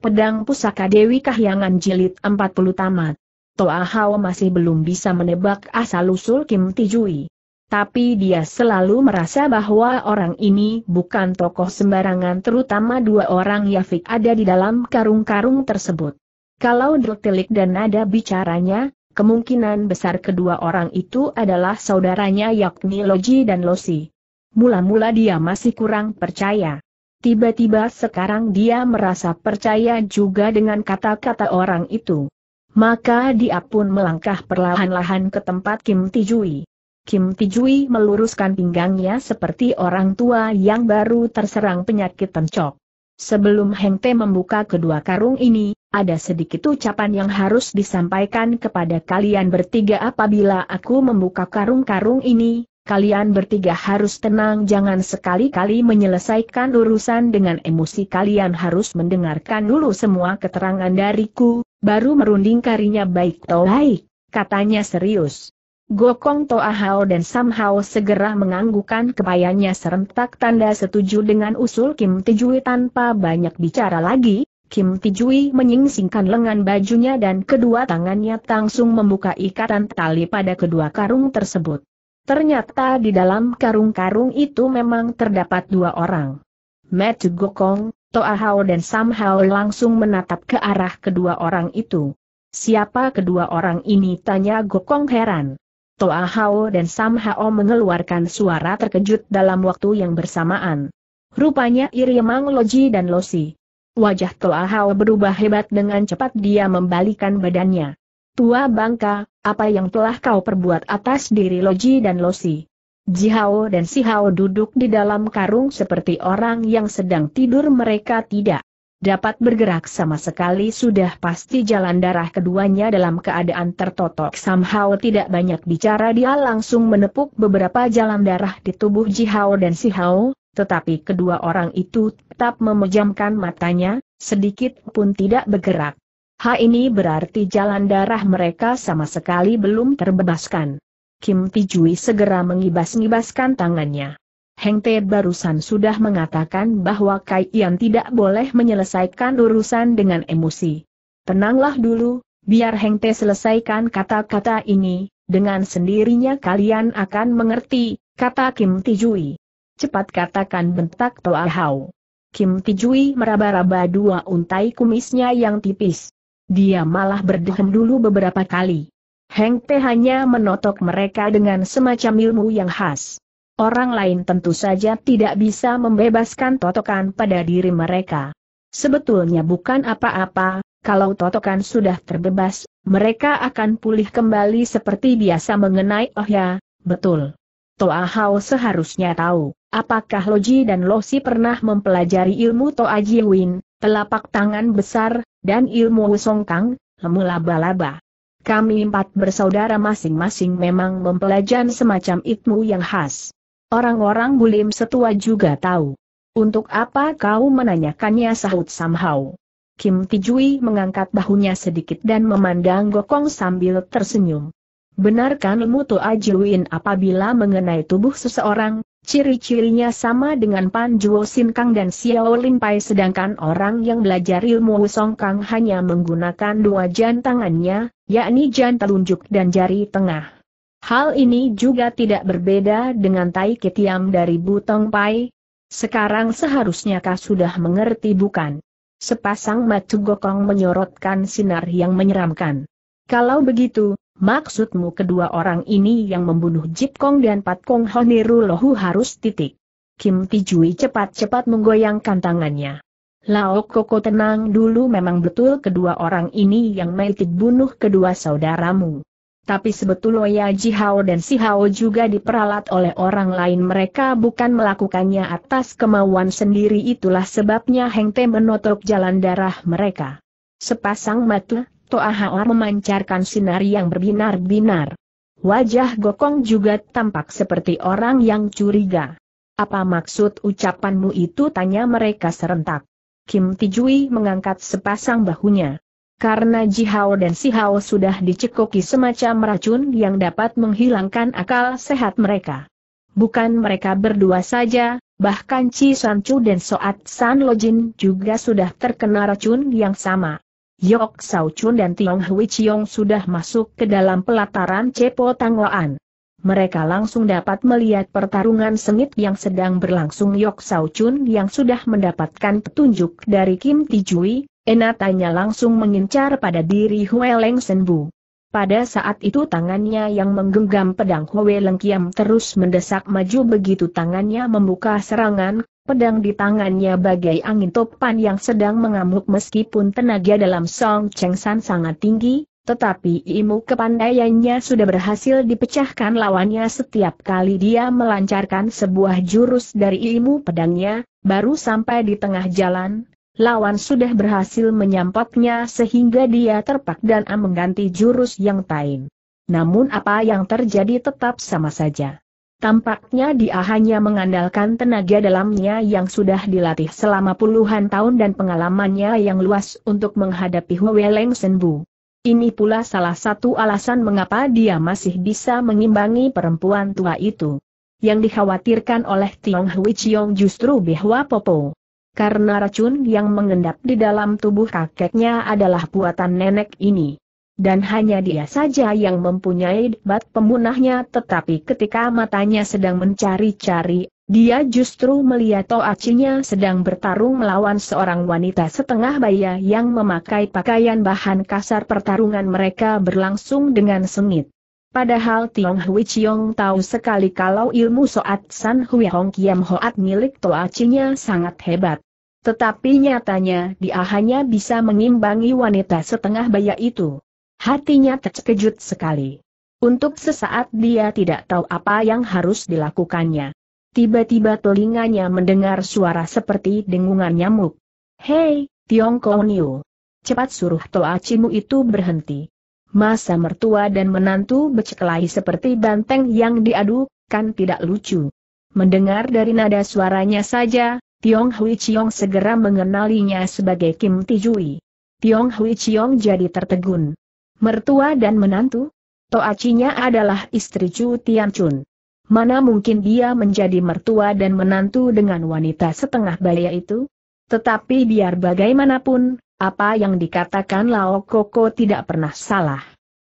Pedang Pusaka Dewi Kahyangan Jilid 40 tamat. Toa Hao masih belum bisa menebak asal-usul Kim Tijui. Tapi dia selalu merasa bahwa orang ini bukan tokoh sembarangan terutama dua orang Yafik ada di dalam karung-karung tersebut. Kalau Druktelik dan ada bicaranya, kemungkinan besar kedua orang itu adalah saudaranya yakni Loji dan Losi. Mula-mula dia masih kurang percaya. Tiba-tiba sekarang dia merasa percaya juga dengan kata-kata orang itu. Maka dia pun melangkah perlahan-lahan ke tempat Kim Tijui. Kim Tijui meluruskan pinggangnya seperti orang tua yang baru terserang penyakit tencok. Sebelum Heng Te membuka kedua karung ini, ada sedikit ucapan yang harus disampaikan kepada kalian bertiga apabila aku membuka karung-karung ini, kalian bertiga harus tenang jangan sekali-kali menyelesaikan urusan dengan emosi kalian harus mendengarkan dulu semua keterangan dariku, baru merunding karinya baik toh. baik, katanya serius. Gokong Toahao dan Samhao segera menganggukan kepayanya serentak tanda setuju dengan usul Kim Tijui tanpa banyak bicara lagi, Kim Tijui menyingsingkan lengan bajunya dan kedua tangannya langsung membuka ikatan tali pada kedua karung tersebut. Ternyata di dalam karung-karung itu memang terdapat dua orang. Matt Gokong, Toa Hao dan Sam Hao langsung menatap ke arah kedua orang itu. Siapa kedua orang ini tanya Gokong heran. Toa Hao dan Sam Hao mengeluarkan suara terkejut dalam waktu yang bersamaan. Rupanya Iriemang Loji dan Losi. Wajah Toa Hao berubah hebat dengan cepat dia membalikan badannya. Tua bangka, apa yang telah kau perbuat atas diri Loji dan Losi? Jihao dan Sihao duduk di dalam karung seperti orang yang sedang tidur mereka tidak dapat bergerak sama sekali sudah pasti jalan darah keduanya dalam keadaan tertotok. Somehow tidak banyak bicara dia langsung menepuk beberapa jalan darah di tubuh Jihao dan Sihao, tetapi kedua orang itu tetap memejamkan matanya, sedikit pun tidak bergerak. Ha ini berarti jalan darah mereka sama sekali belum terbebaskan. Kim Pijui segera mengibas-ngibaskan tangannya. Heng Te barusan sudah mengatakan bahwa Kai Yan tidak boleh menyelesaikan urusan dengan emosi. Tenanglah dulu, biar Heng Te selesaikan kata-kata ini, dengan sendirinya kalian akan mengerti, kata Kim Tijui. Cepat katakan bentak Toa Hao. Kim Tijui meraba-raba dua untai kumisnya yang tipis. Dia malah berdehem dulu beberapa kali. Heng Te hanya menotok mereka dengan semacam ilmu yang khas. Orang lain tentu saja tidak bisa membebaskan totokan pada diri mereka. Sebetulnya bukan apa-apa, kalau totokan sudah terbebas, mereka akan pulih kembali seperti biasa mengenai oh ya, betul. Toa Hao seharusnya tahu, apakah Loji dan Losi pernah mempelajari ilmu Toa Jiwin, telapak tangan besar, dan ilmu songkang, ilmu laba-laba. Kami empat bersaudara masing-masing memang mempelajari semacam ilmu yang khas. Orang-orang bulim setua juga tahu. Untuk apa kau menanyakannya sahut Samhau? Kim Tijui mengangkat bahunya sedikit dan memandang Gokong sambil tersenyum. Benarkan ilmu Toa apabila mengenai tubuh seseorang, Ciri-cirinya sama dengan Sin Kang dan Xiao Lin Pai, sedangkan orang yang belajar ilmu Kang hanya menggunakan dua jan tangannya, yakni jari telunjuk dan jari tengah. Hal ini juga tidak berbeda dengan Tai Ketiam dari Butong Pai. Sekarang seharusnya kau sudah mengerti bukan? Sepasang matu gokong menyorotkan sinar yang menyeramkan. Kalau begitu, Maksudmu kedua orang ini yang membunuh Jip Kong dan Pat Kong Honiru Lohu harus titik. Kim Tijui cepat-cepat menggoyangkan tangannya. Lao Koko tenang dulu memang betul kedua orang ini yang melitik bunuh kedua saudaramu. Tapi sebetulnya Ji Hao dan Si Hao juga diperalat oleh orang lain mereka bukan melakukannya atas kemauan sendiri itulah sebabnya Heng Te menotok jalan darah mereka. Sepasang mata, Toa Haar memancarkan sinar yang berbinar-binar. Wajah Gokong juga tampak seperti orang yang curiga. Apa maksud ucapanmu itu tanya mereka serentak. Kim Tijui mengangkat sepasang bahunya. Karena Ji Hao dan Si Hao sudah dicekoki semacam racun yang dapat menghilangkan akal sehat mereka. Bukan mereka berdua saja, bahkan Chi Chu dan Soat San Lojin juga sudah terkena racun yang sama. Yok Sao Chun dan Tiong Hui Chiong sudah masuk ke dalam pelataran Cepo Tangloan. Mereka langsung dapat melihat pertarungan sengit yang sedang berlangsung Yok Sao Chun yang sudah mendapatkan petunjuk dari Kim Tijui, enatanya langsung mengincar pada diri Hue Leng Senbu. Pada saat itu tangannya yang menggenggam pedang Hue Kiam terus mendesak maju begitu tangannya membuka serangan, Pedang di tangannya bagai angin topan yang sedang mengamuk meskipun tenaga dalam Song Cheng San sangat tinggi, tetapi ilmu kepandaiannya sudah berhasil dipecahkan lawannya setiap kali dia melancarkan sebuah jurus dari ilmu pedangnya, baru sampai di tengah jalan, lawan sudah berhasil menyampaknya sehingga dia terpak dan mengganti jurus yang lain. Namun apa yang terjadi tetap sama saja. Tampaknya dia hanya mengandalkan tenaga dalamnya yang sudah dilatih selama puluhan tahun dan pengalamannya yang luas untuk menghadapi Hue Leng Senbu. Ini pula salah satu alasan mengapa dia masih bisa mengimbangi perempuan tua itu. Yang dikhawatirkan oleh Tiong Hui Chiong justru bahwa Popo. Karena racun yang mengendap di dalam tubuh kakeknya adalah buatan nenek ini dan hanya dia saja yang mempunyai debat pembunahnya. tetapi ketika matanya sedang mencari-cari, dia justru melihat Toachinya sedang bertarung melawan seorang wanita setengah baya yang memakai pakaian bahan kasar pertarungan mereka berlangsung dengan sengit. Padahal Tiong Hui Chiong tahu sekali kalau ilmu Soat San Hui Hong Kiam Hoat milik Toachinya sangat hebat. Tetapi nyatanya dia hanya bisa mengimbangi wanita setengah baya itu. Hatinya terkejut sekali. Untuk sesaat dia tidak tahu apa yang harus dilakukannya. Tiba-tiba telinganya mendengar suara seperti dengungan nyamuk. Hei, Tiong Niu. Cepat suruh Toa Cimu itu berhenti. Masa mertua dan menantu berkelahi seperti banteng yang diadu, kan tidak lucu. Mendengar dari nada suaranya saja, Tiong Hui Chiong segera mengenalinya sebagai Kim Tijui. Tiong Hui Chiong jadi tertegun mertua dan menantu? Toacinya adalah istri Chu Tianchun. Mana mungkin dia menjadi mertua dan menantu dengan wanita setengah baya itu? Tetapi biar bagaimanapun, apa yang dikatakan Lao Koko tidak pernah salah.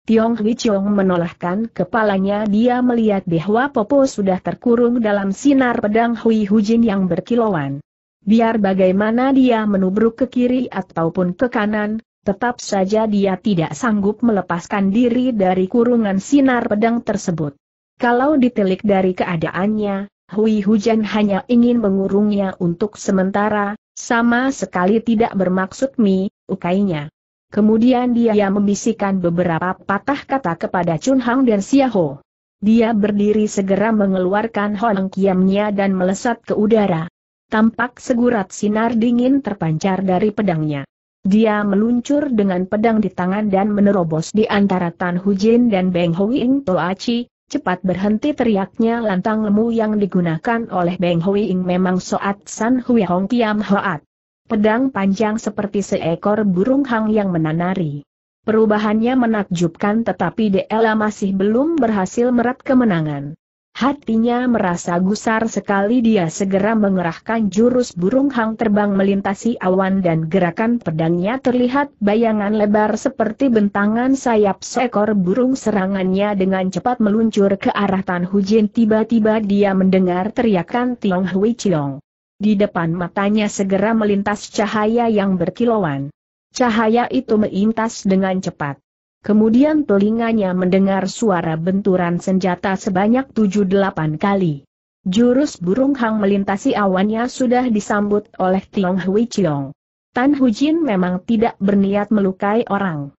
Tiong Hui Chong menolahkan kepalanya dia melihat bahwa Popo sudah terkurung dalam sinar pedang Hui Hujin yang berkilauan. Biar bagaimana dia menubruk ke kiri ataupun ke kanan, Tetap saja dia tidak sanggup melepaskan diri dari kurungan sinar pedang tersebut. Kalau ditelik dari keadaannya, Hui Hujan hanya ingin mengurungnya untuk sementara, sama sekali tidak bermaksud mi, ukainya. Kemudian dia membisikkan beberapa patah kata kepada Chun Hang dan Xiaho. Dia berdiri segera mengeluarkan Hong Kiamnya dan melesat ke udara. Tampak segurat sinar dingin terpancar dari pedangnya. Dia meluncur dengan pedang di tangan dan menerobos di antara Tan Hujin dan Beng Hoing Toachi, cepat berhenti teriaknya lantang lemu yang digunakan oleh Beng Hoing memang Soat San Hui Hong Tiam Hoat. Pedang panjang seperti seekor burung hang yang menanari. Perubahannya menakjubkan tetapi Dela masih belum berhasil merat kemenangan. Hatinya merasa gusar sekali dia segera mengerahkan jurus burung hang terbang melintasi awan dan gerakan pedangnya terlihat bayangan lebar seperti bentangan sayap seekor burung serangannya dengan cepat meluncur ke arah Tan Hujin tiba-tiba dia mendengar teriakan Tiong Hui Chiong. Di depan matanya segera melintas cahaya yang berkilauan. Cahaya itu melintas dengan cepat. Kemudian telinganya mendengar suara benturan senjata sebanyak 7-8 kali. Jurus burung hang melintasi awannya sudah disambut oleh Tiong Hui Chiong. Tan Hujin memang tidak berniat melukai orang.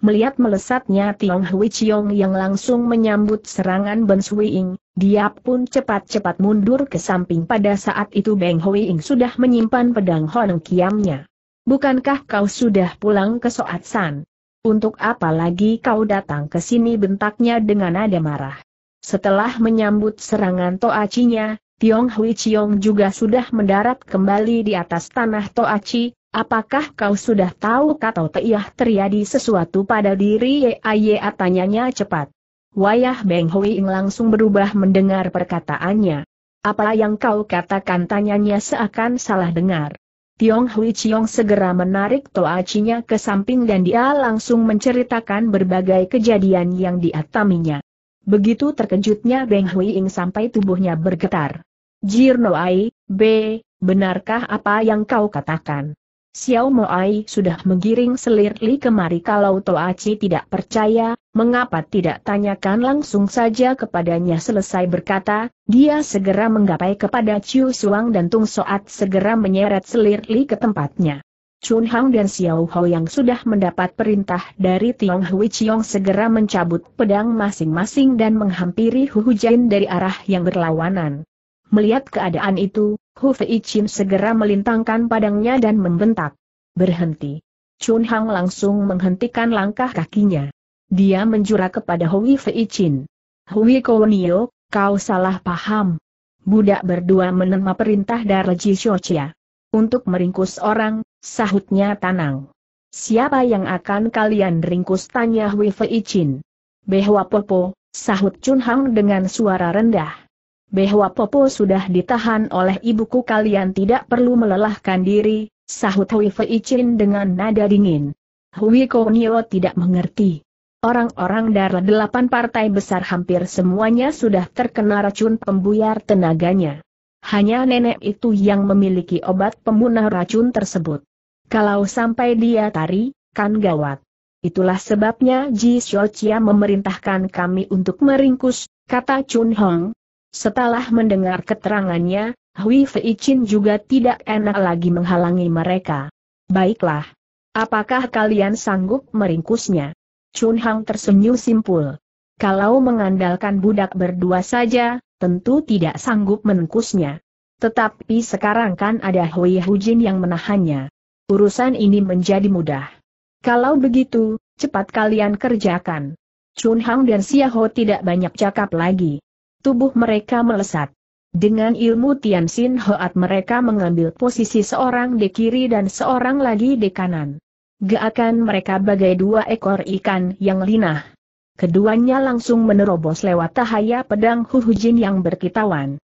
Melihat melesatnya Tiong Hui Chiong yang langsung menyambut serangan Ben Ing, dia pun cepat-cepat mundur ke samping pada saat itu Beng Hui Ing sudah menyimpan pedang Hon Kiamnya. Bukankah kau sudah pulang ke Soat San? Untuk apa lagi kau datang ke sini bentaknya dengan nada marah. Setelah menyambut serangan Toacinya, Tiong Hui Chiong juga sudah mendarat kembali di atas tanah Toaci, apakah kau sudah tahu kata Teiah terjadi sesuatu pada diri Yaya tanyanya cepat. Wayah Beng Hui Ing langsung berubah mendengar perkataannya. Apa yang kau katakan tanyanya seakan salah dengar. Tiong Hui Chiong segera menarik toacinya ke samping dan dia langsung menceritakan berbagai kejadian yang diataminya. Begitu terkejutnya Beng Hui Ing sampai tubuhnya bergetar. Jirno Ai, B, benarkah apa yang kau katakan? Xiao Moai sudah menggiring selir Li kemari kalau Toaci tidak percaya, mengapa tidak tanyakan langsung saja kepadanya selesai berkata, dia segera menggapai kepada Chiu Suang dan Tung Soat segera menyeret selir Li ke tempatnya. Chun Hang dan Xiao Hao yang sudah mendapat perintah dari Tiong Hui Chiong segera mencabut pedang masing-masing dan menghampiri Hu Hu Jain dari arah yang berlawanan. Melihat keadaan itu, Hu Fei Chin segera melintangkan padangnya dan membentak. Berhenti. Chun Hang langsung menghentikan langkah kakinya. Dia menjura kepada Hui Fei Chin. Hui Kowenio, kau salah paham. Budak berdua menerima perintah dari Darji Shochia. Untuk meringkus orang, sahutnya Tanang. Siapa yang akan kalian ringkus tanya Hui Fei Chin. Behwa Popo, sahut Chun Hang dengan suara rendah bahwa Popo sudah ditahan oleh ibuku kalian tidak perlu melelahkan diri, sahut Hui Fei Chin dengan nada dingin. Hui Konyo tidak mengerti. Orang-orang dari delapan partai besar hampir semuanya sudah terkena racun pembuyar tenaganya. Hanya nenek itu yang memiliki obat pemunah racun tersebut. Kalau sampai dia tari, kan gawat. Itulah sebabnya Ji Xiao memerintahkan kami untuk meringkus, kata Chun Hong, setelah mendengar keterangannya, Hui Fei Chin juga tidak enak lagi menghalangi mereka. Baiklah. Apakah kalian sanggup meringkusnya? Chun Hang tersenyum simpul. Kalau mengandalkan budak berdua saja, tentu tidak sanggup menengkusnya. Tetapi sekarang kan ada Hui Hu Jin yang menahannya. Urusan ini menjadi mudah. Kalau begitu, cepat kalian kerjakan. Chun Hang dan Xiao tidak banyak cakap lagi tubuh mereka melesat. Dengan ilmu Tian Sin Hoat mereka mengambil posisi seorang di kiri dan seorang lagi di kanan. Geakan mereka bagai dua ekor ikan yang linah. Keduanya langsung menerobos lewat cahaya pedang Huhujin yang berkitawan.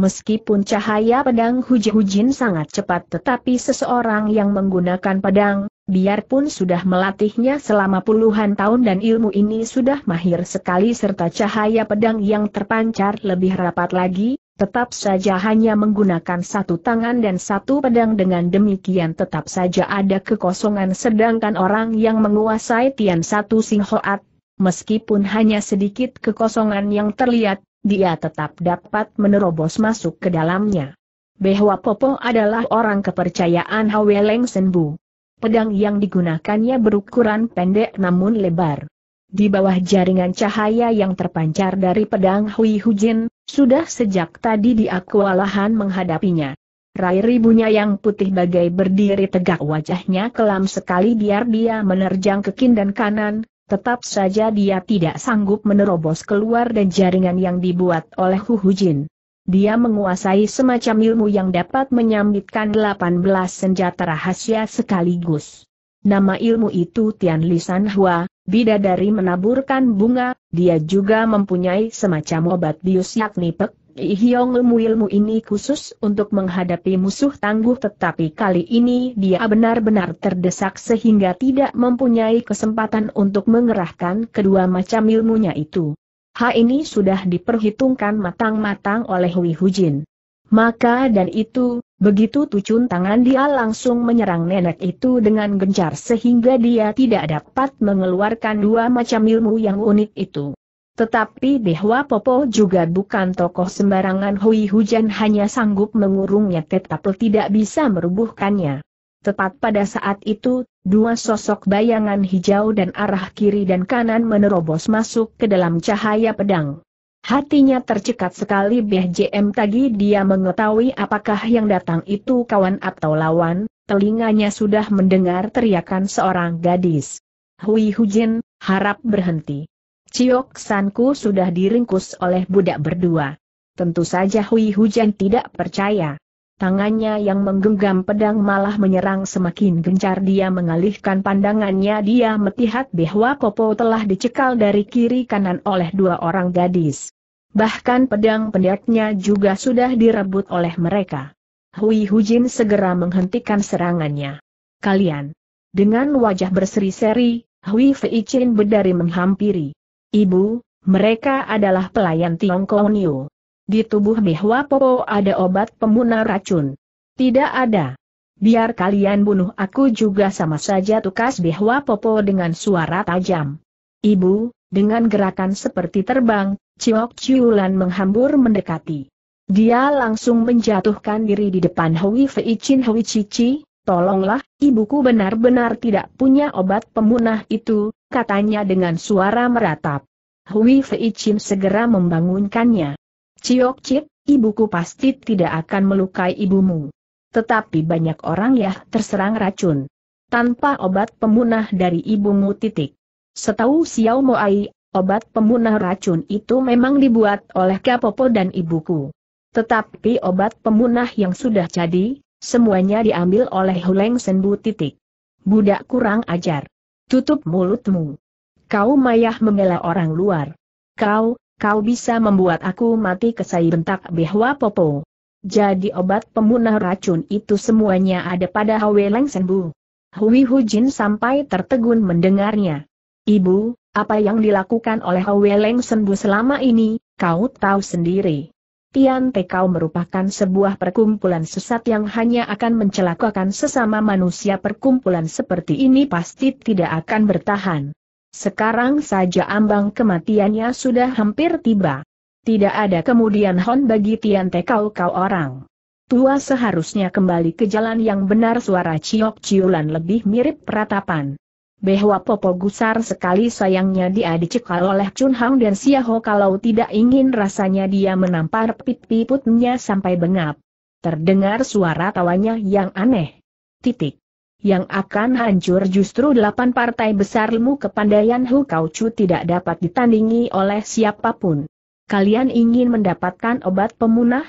Meskipun cahaya pedang Hu Hujin sangat cepat tetapi seseorang yang menggunakan pedang, biarpun sudah melatihnya selama puluhan tahun dan ilmu ini sudah mahir sekali serta cahaya pedang yang terpancar lebih rapat lagi, tetap saja hanya menggunakan satu tangan dan satu pedang dengan demikian tetap saja ada kekosongan sedangkan orang yang menguasai Tian Satu Singhoat, meskipun hanya sedikit kekosongan yang terlihat, dia tetap dapat menerobos masuk ke dalamnya. Behwa Popo adalah orang kepercayaan Leng Senbu. Pedang yang digunakannya berukuran pendek namun lebar. Di bawah jaringan cahaya yang terpancar dari pedang Hui Hujin, sudah sejak tadi dia kewalahan menghadapinya. Rai ribunya yang putih bagai berdiri tegak wajahnya kelam sekali biar dia menerjang ke kin dan kanan, tetap saja dia tidak sanggup menerobos keluar dan jaringan yang dibuat oleh Hu Hujin. Dia menguasai semacam ilmu yang dapat menyambitkan 18 senjata rahasia sekaligus. Nama ilmu itu Tian Lisan Hua, bidadari menaburkan bunga, dia juga mempunyai semacam obat bius yakni pek. Ihyong ilmu-ilmu ini khusus untuk menghadapi musuh tangguh tetapi kali ini dia benar-benar terdesak sehingga tidak mempunyai kesempatan untuk mengerahkan kedua macam ilmunya itu hal ini sudah diperhitungkan matang-matang oleh Hui Hujin. Maka dan itu, begitu tucun tangan dia langsung menyerang nenek itu dengan gencar sehingga dia tidak dapat mengeluarkan dua macam ilmu yang unik itu. Tetapi bahwa Popo juga bukan tokoh sembarangan Hui Hujan hanya sanggup mengurungnya tetapi tidak bisa merubuhkannya. Tepat pada saat itu, Dua sosok bayangan hijau dan arah kiri dan kanan menerobos masuk ke dalam cahaya pedang. Hatinya tercekat sekali JM tadi dia mengetahui apakah yang datang itu kawan atau lawan, telinganya sudah mendengar teriakan seorang gadis. Hui Hujin, harap berhenti. Ciok Sanku sudah diringkus oleh budak berdua. Tentu saja Hui Hujan tidak percaya. Tangannya yang menggenggam pedang malah menyerang semakin gencar dia mengalihkan pandangannya dia melihat bahwa Popo telah dicekal dari kiri kanan oleh dua orang gadis. Bahkan pedang pendeknya juga sudah direbut oleh mereka. Hui Hujin segera menghentikan serangannya. Kalian. Dengan wajah berseri-seri, Hui Fei Chin berdari menghampiri. Ibu, mereka adalah pelayan Tiongkok Niu. Di tubuh Mihwa Popo ada obat pembunuh racun. Tidak ada. Biar kalian bunuh aku juga sama saja tukas Mihwa Popo dengan suara tajam. Ibu, dengan gerakan seperti terbang, Ciok Ciulan menghambur mendekati. Dia langsung menjatuhkan diri di depan Hui Fei Chin Hui Cici, Tolonglah, ibuku benar-benar tidak punya obat pemunah itu, katanya dengan suara meratap. Hui Fei Chin segera membangunkannya. Ciok Cip, ibuku pasti tidak akan melukai ibumu. Tetapi banyak orang ya terserang racun. Tanpa obat pemunah dari ibumu titik. Setahu Xiao Moai, obat pemunah racun itu memang dibuat oleh Kapopo dan ibuku. Tetapi obat pemunah yang sudah jadi, semuanya diambil oleh Huleng Senbu titik. Budak kurang ajar. Tutup mulutmu. Kau mayah mengelak orang luar. Kau, Kau bisa membuat aku mati kesai bentak Behwa Popo. Jadi obat pemunah racun itu semuanya ada pada Hwe Leng Senbu. Hui Hujin sampai tertegun mendengarnya. Ibu, apa yang dilakukan oleh Hwe Leng Senbu selama ini, kau tahu sendiri. Tian kau merupakan sebuah perkumpulan sesat yang hanya akan mencelakakan sesama manusia perkumpulan seperti ini pasti tidak akan bertahan. Sekarang saja ambang kematiannya sudah hampir tiba. Tidak ada kemudian hon bagi Tian Te kau orang. Tua seharusnya kembali ke jalan yang benar suara ciok ciulan lebih mirip peratapan. Behwa Popo gusar sekali sayangnya dia dicekal oleh Chun Hang dan Siaho kalau tidak ingin rasanya dia menampar pipi putnya sampai bengap. Terdengar suara tawanya yang aneh. Titik yang akan hancur justru delapan partai besar ilmu kepandaian Hu Kauchu tidak dapat ditandingi oleh siapapun. Kalian ingin mendapatkan obat pemunah?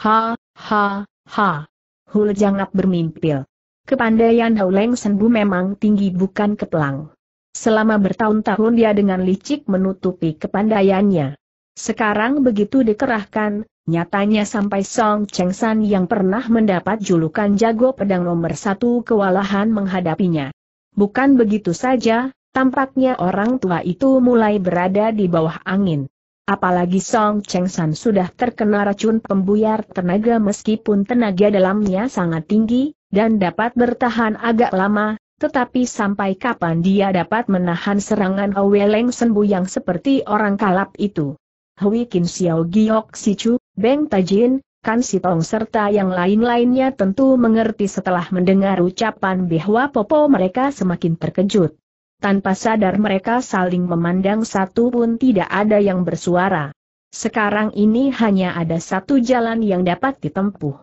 Ha, ha, ha. Hul jangap bermimpil. Kepandaian Hauleng Senbu memang tinggi bukan kepelang. Selama bertahun-tahun dia dengan licik menutupi kepandaiannya. Sekarang begitu dikerahkan, Nyatanya sampai Song Cheng San yang pernah mendapat julukan jago pedang nomor satu kewalahan menghadapinya. Bukan begitu saja, tampaknya orang tua itu mulai berada di bawah angin. Apalagi Song Cheng San sudah terkena racun pembuyar tenaga meskipun tenaga dalamnya sangat tinggi, dan dapat bertahan agak lama, tetapi sampai kapan dia dapat menahan serangan Aweleng Senbu yang seperti orang kalap itu? Hui Kim Xiao Giok Sichu, Beng Tajin, Kan Sitong serta yang lain-lainnya tentu mengerti setelah mendengar ucapan bahwa Popo mereka semakin terkejut. Tanpa sadar mereka saling memandang satu pun tidak ada yang bersuara. Sekarang ini hanya ada satu jalan yang dapat ditempuh.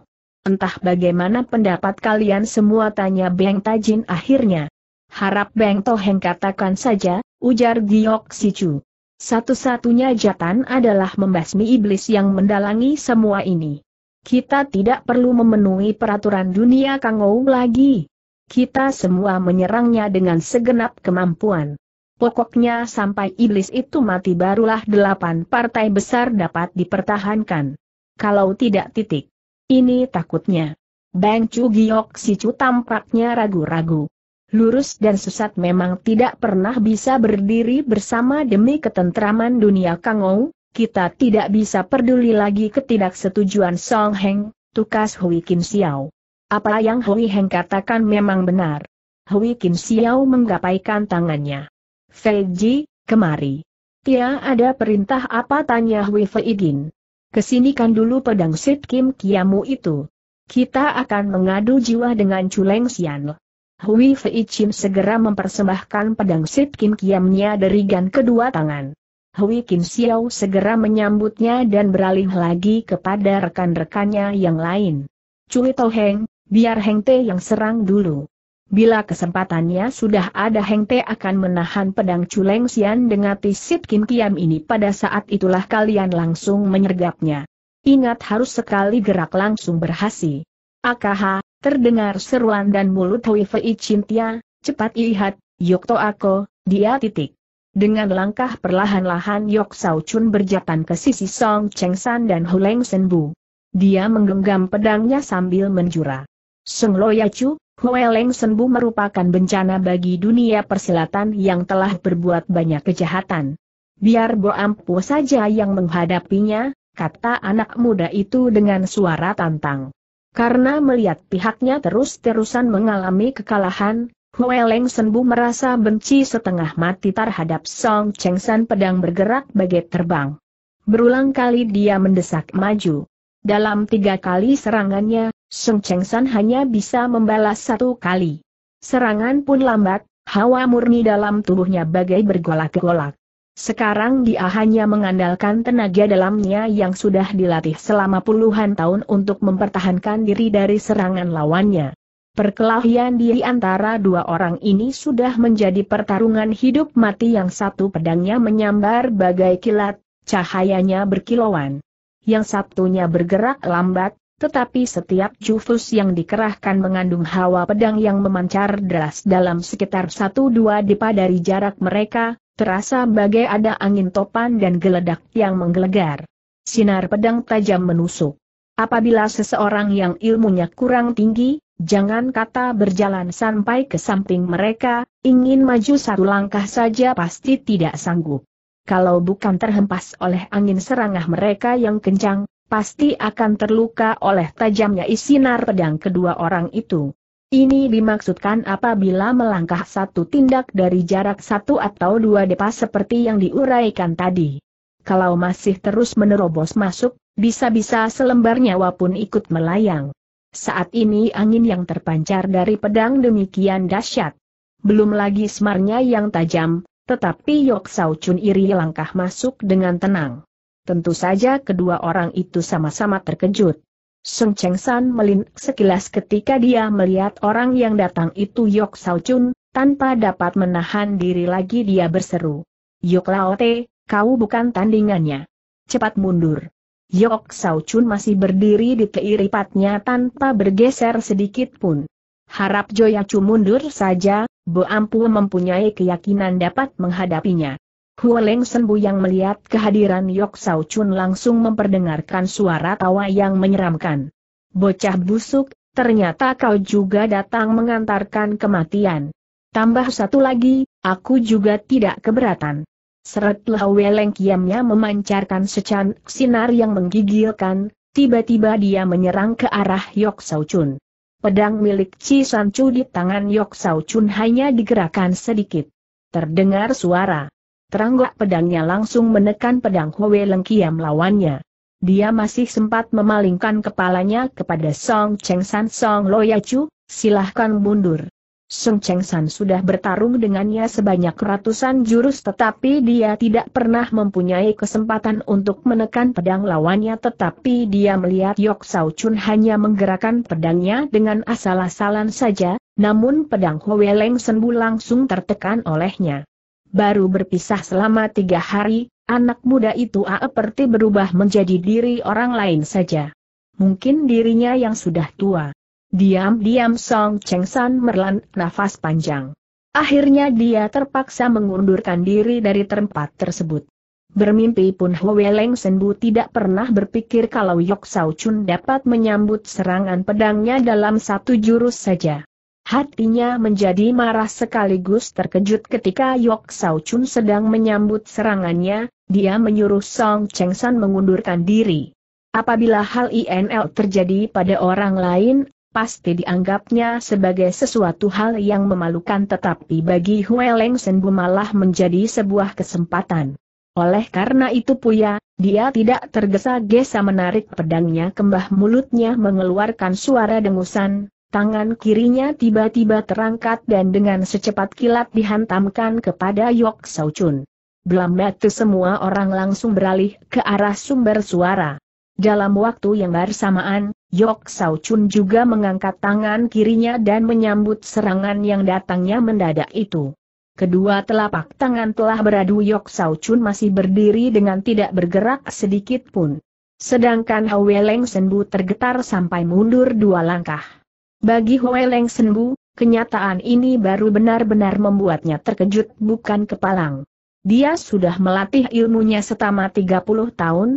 Entah bagaimana pendapat kalian semua tanya Beng Tajin akhirnya. Harap Beng Toheng katakan saja, ujar Giok Sichu. Satu-satunya jatan adalah membasmi iblis yang mendalangi semua ini. Kita tidak perlu memenuhi peraturan dunia Kangou lagi. Kita semua menyerangnya dengan segenap kemampuan. Pokoknya sampai iblis itu mati barulah delapan partai besar dapat dipertahankan. Kalau tidak titik. Ini takutnya. Bang Chu Giok Si Chu tampaknya ragu-ragu lurus dan sesat memang tidak pernah bisa berdiri bersama demi ketentraman dunia Kangou, kita tidak bisa peduli lagi ketidaksetujuan Song Heng, tukas Hui Kim Xiao. Apa yang Hui Heng katakan memang benar. Hui Kim Xiao menggapaikan tangannya. Feiji, kemari. Tia ada perintah apa tanya Hui Fei Jin. Kesinikan dulu pedang Sit Kim Kiamu itu. Kita akan mengadu jiwa dengan Chuleng Xian. Hui Fei Chin segera mempersembahkan pedang Sip Kim Kiamnya dari gan kedua tangan. Hui Kim Xiao segera menyambutnya dan beralih lagi kepada rekan-rekannya yang lain. Cui Tau Heng, biar Heng Te yang serang dulu. Bila kesempatannya sudah ada Heng Te akan menahan pedang Culeng Sian dengan Sip Kim Kiam ini pada saat itulah kalian langsung menyergapnya. Ingat harus sekali gerak langsung berhasil. Akaha, Terdengar seruan dan mulut Hui Fei Cintia, cepat lihat, Yokto Ako, dia titik. Dengan langkah perlahan-lahan Yok Sao Chun berjalan ke sisi Song Cheng San dan Leng Sen Bu. Dia menggenggam pedangnya sambil menjura. Sung Lo Yacu, Leng Sen Bu merupakan bencana bagi dunia persilatan yang telah berbuat banyak kejahatan. Biar Bo Ampu saja yang menghadapinya, kata anak muda itu dengan suara tantang. Karena melihat pihaknya terus-terusan mengalami kekalahan, Hueleng Senbu merasa benci setengah mati terhadap Song Cheng San pedang bergerak bagai terbang. Berulang kali dia mendesak maju. Dalam tiga kali serangannya, Song Cheng San hanya bisa membalas satu kali. Serangan pun lambat, hawa murni dalam tubuhnya bagai bergolak-golak. Sekarang dia hanya mengandalkan tenaga dalamnya yang sudah dilatih selama puluhan tahun untuk mempertahankan diri dari serangan lawannya. Perkelahian di antara dua orang ini sudah menjadi pertarungan hidup mati yang satu pedangnya menyambar bagai kilat, cahayanya berkilauan. Yang satunya bergerak lambat, tetapi setiap jufus yang dikerahkan mengandung hawa pedang yang memancar deras dalam sekitar satu dua dipa dari jarak mereka, Terasa bagai ada angin topan dan geledak yang menggelegar. Sinar pedang tajam menusuk. Apabila seseorang yang ilmunya kurang tinggi, jangan kata berjalan sampai ke samping mereka, ingin maju satu langkah saja pasti tidak sanggup. Kalau bukan terhempas oleh angin serangah mereka yang kencang, pasti akan terluka oleh tajamnya isinar pedang kedua orang itu. Ini dimaksudkan apabila melangkah satu tindak dari jarak satu atau dua depa seperti yang diuraikan tadi. Kalau masih terus menerobos masuk, bisa-bisa selembar nyawa pun ikut melayang. Saat ini angin yang terpancar dari pedang demikian dahsyat. Belum lagi semarnya yang tajam, tetapi Yok Sao Chun iri langkah masuk dengan tenang. Tentu saja kedua orang itu sama-sama terkejut. Seng Cheng San melin sekilas ketika dia melihat orang yang datang itu Yok Sao Chun, tanpa dapat menahan diri lagi dia berseru. Yok Lao Te, kau bukan tandingannya. Cepat mundur. Yok Sao Chun masih berdiri di keiripatnya tanpa bergeser sedikit pun. Harap Joya Chu mundur saja, Bo Ampu mempunyai keyakinan dapat menghadapinya. Hua Leng Senbu yang melihat kehadiran Yok Sao Chun langsung memperdengarkan suara tawa yang menyeramkan. Bocah busuk, ternyata kau juga datang mengantarkan kematian. Tambah satu lagi, aku juga tidak keberatan. Seret Laweleng kiamnya memancarkan secan sinar yang menggigilkan, tiba-tiba dia menyerang ke arah Yok Sao Chun. Pedang milik Chi San Chu di tangan Yok Sao Chun hanya digerakkan sedikit. Terdengar suara teranggok pedangnya langsung menekan pedang Hwe Lengkiam lawannya. Dia masih sempat memalingkan kepalanya kepada Song Cheng San Song Loya Chu, silahkan mundur. Song Cheng San sudah bertarung dengannya sebanyak ratusan jurus tetapi dia tidak pernah mempunyai kesempatan untuk menekan pedang lawannya tetapi dia melihat Yok Sao Chun hanya menggerakkan pedangnya dengan asal-asalan saja, namun pedang Hwe Leng Senbu langsung tertekan olehnya. Baru berpisah selama tiga hari, anak muda itu seperti berubah menjadi diri orang lain saja. Mungkin dirinya yang sudah tua. Diam-diam Song Cheng San merlan nafas panjang. Akhirnya dia terpaksa mengundurkan diri dari tempat tersebut. Bermimpi pun Hwe Leng Senbu tidak pernah berpikir kalau Yok Sao Chun dapat menyambut serangan pedangnya dalam satu jurus saja. Hatinya menjadi marah sekaligus terkejut ketika Yok Sao Chun sedang menyambut serangannya, dia menyuruh Song Cheng San mengundurkan diri. Apabila hal INL terjadi pada orang lain, pasti dianggapnya sebagai sesuatu hal yang memalukan tetapi bagi Hue Leng Senbu malah menjadi sebuah kesempatan. Oleh karena itu Puya, dia tidak tergesa-gesa menarik pedangnya kembah mulutnya mengeluarkan suara dengusan, Tangan kirinya tiba-tiba terangkat dan dengan secepat kilat dihantamkan kepada Yok Sao Chun. Belum mati semua orang langsung beralih ke arah sumber suara. Dalam waktu yang bersamaan, Yok Sao Chun juga mengangkat tangan kirinya dan menyambut serangan yang datangnya mendadak itu. Kedua telapak tangan telah beradu Yok Sao Chun masih berdiri dengan tidak bergerak sedikit pun. Sedangkan Leng Senbu tergetar sampai mundur dua langkah. Bagi Hueleng Leng Senbu, kenyataan ini baru benar-benar membuatnya terkejut bukan kepalang. Dia sudah melatih ilmunya setama 30 tahun,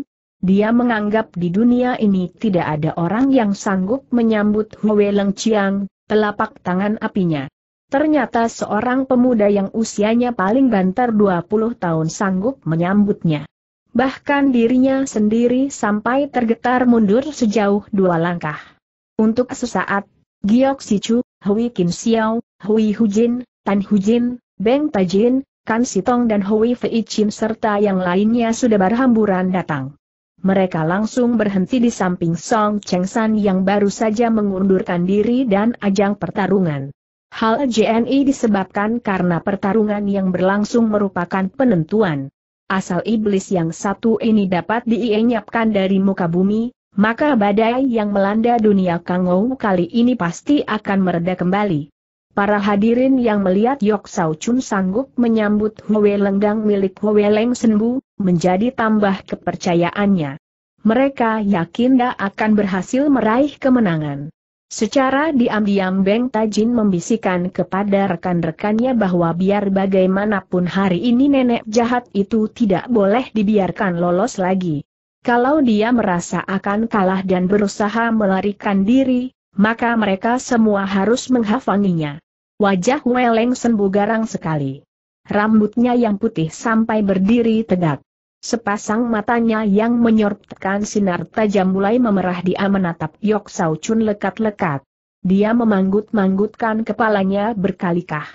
dia menganggap di dunia ini tidak ada orang yang sanggup menyambut Hueleng Leng Chiang, telapak tangan apinya. Ternyata seorang pemuda yang usianya paling banter 20 tahun sanggup menyambutnya. Bahkan dirinya sendiri sampai tergetar mundur sejauh dua langkah. Untuk sesaat, Giok Sichu, Hui Kim Xiao, Hui Jin, Tan Jin, Beng Tajin, Kan Sitong dan Hui Fei Chin serta yang lainnya sudah berhamburan datang. Mereka langsung berhenti di samping Song Cheng San yang baru saja mengundurkan diri dan ajang pertarungan. Hal JNI disebabkan karena pertarungan yang berlangsung merupakan penentuan. Asal iblis yang satu ini dapat dienyapkan dari muka bumi, maka badai yang melanda dunia Kangou kali ini pasti akan mereda kembali. Para hadirin yang melihat Yok Sao Chun sanggup menyambut Hwe Lengdang milik Hwe Leng Senbu, menjadi tambah kepercayaannya. Mereka yakin dia akan berhasil meraih kemenangan. Secara diam-diam Beng Tajin membisikkan kepada rekan-rekannya bahwa biar bagaimanapun hari ini nenek jahat itu tidak boleh dibiarkan lolos lagi. Kalau dia merasa akan kalah dan berusaha melarikan diri, maka mereka semua harus menghafanginya. Wajah Weleng sembuh garang sekali. Rambutnya yang putih sampai berdiri tegak. Sepasang matanya yang menyorotkan sinar tajam mulai memerah dia menatap Yok Sao Chun lekat-lekat. Dia memanggut-manggutkan kepalanya berkalikah.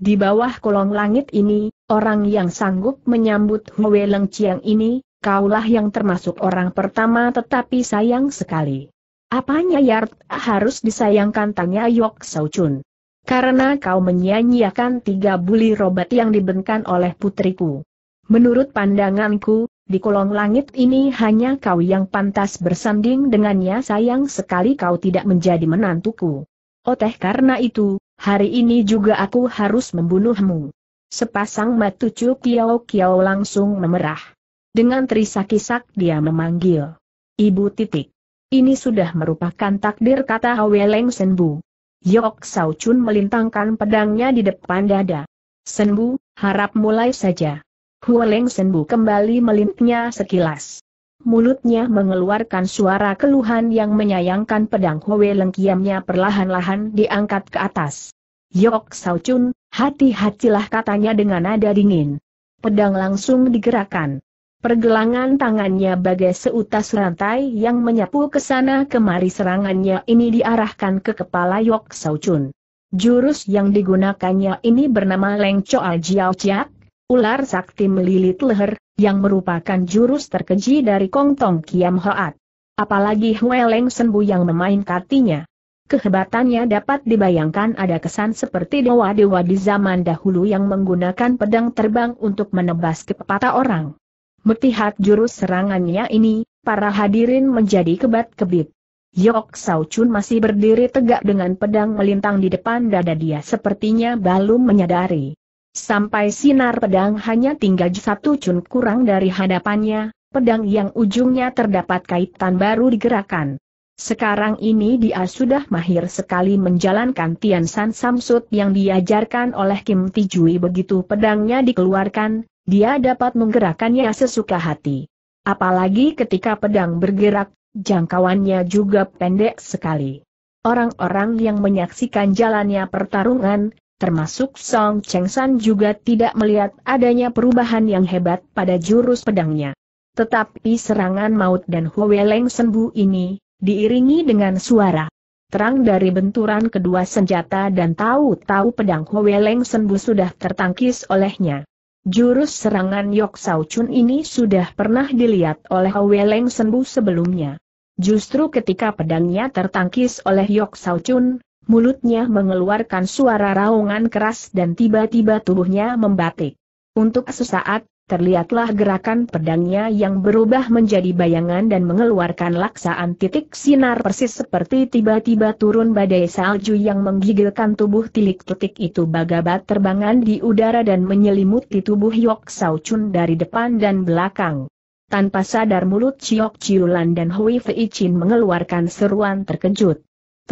Di bawah kolong langit ini, orang yang sanggup menyambut Hwe Leng Chiang ini, Kaulah yang termasuk orang pertama tetapi sayang sekali. Apanya Yart harus disayangkan tanya Yok Saucun. Karena kau menyanyiakan tiga buli robat yang dibenkan oleh putriku. Menurut pandanganku, di kolong langit ini hanya kau yang pantas bersanding dengannya sayang sekali kau tidak menjadi menantuku. Oteh karena itu, hari ini juga aku harus membunuhmu. Sepasang mata Kiao Kiao langsung memerah. Dengan terisak-isak dia memanggil. Ibu titik. Ini sudah merupakan takdir kata Haweleng Senbu. Yok Sao Chun melintangkan pedangnya di depan dada. Senbu, harap mulai saja. Huoleng Senbu kembali melintnya sekilas. Mulutnya mengeluarkan suara keluhan yang menyayangkan pedang Hueleng kiamnya perlahan-lahan diangkat ke atas. Yok Sao Chun, hati-hatilah katanya dengan nada dingin. Pedang langsung digerakkan. Pergelangan tangannya bagai seutas rantai yang menyapu ke sana kemari serangannya ini diarahkan ke kepala Yok Chun. Jurus yang digunakannya ini bernama Leng Choa Jiao Chiak, ular sakti melilit leher, yang merupakan jurus terkeji dari Kong Tong Kiam Hoat. Apalagi Hue Leng Senbu yang memainkannya. Kehebatannya dapat dibayangkan ada kesan seperti dewa-dewa di zaman dahulu yang menggunakan pedang terbang untuk menebas ke orang. Melihat jurus serangannya ini, para hadirin menjadi kebat-kebit. Yok Sao Chun masih berdiri tegak dengan pedang melintang di depan dada dia sepertinya belum menyadari. Sampai sinar pedang hanya tinggal satu cun kurang dari hadapannya, pedang yang ujungnya terdapat kaitan baru digerakkan. Sekarang ini dia sudah mahir sekali menjalankan Tian San Samsut yang diajarkan oleh Kim Tijui begitu pedangnya dikeluarkan, dia dapat menggerakkannya sesuka hati. Apalagi ketika pedang bergerak, jangkauannya juga pendek sekali. Orang-orang yang menyaksikan jalannya pertarungan, termasuk Song Cheng San juga tidak melihat adanya perubahan yang hebat pada jurus pedangnya. Tetapi serangan maut dan Leng Sembu ini, diiringi dengan suara terang dari benturan kedua senjata dan tahu-tahu pedang Leng Sembu sudah tertangkis olehnya. Jurus serangan Yok Sao Chun ini sudah pernah dilihat oleh Weleng Senbu sebelumnya. Justru ketika pedangnya tertangkis oleh Yok Sao Chun, mulutnya mengeluarkan suara raungan keras dan tiba-tiba tubuhnya membatik. Untuk sesaat, terlihatlah gerakan pedangnya yang berubah menjadi bayangan dan mengeluarkan laksaan titik sinar persis seperti tiba-tiba turun badai salju yang menggigilkan tubuh tilik titik itu bagabat terbangan di udara dan menyelimuti tubuh Yok Sao Chun dari depan dan belakang. Tanpa sadar mulut Chiok Chiulan dan Hui Fei Chin mengeluarkan seruan terkejut.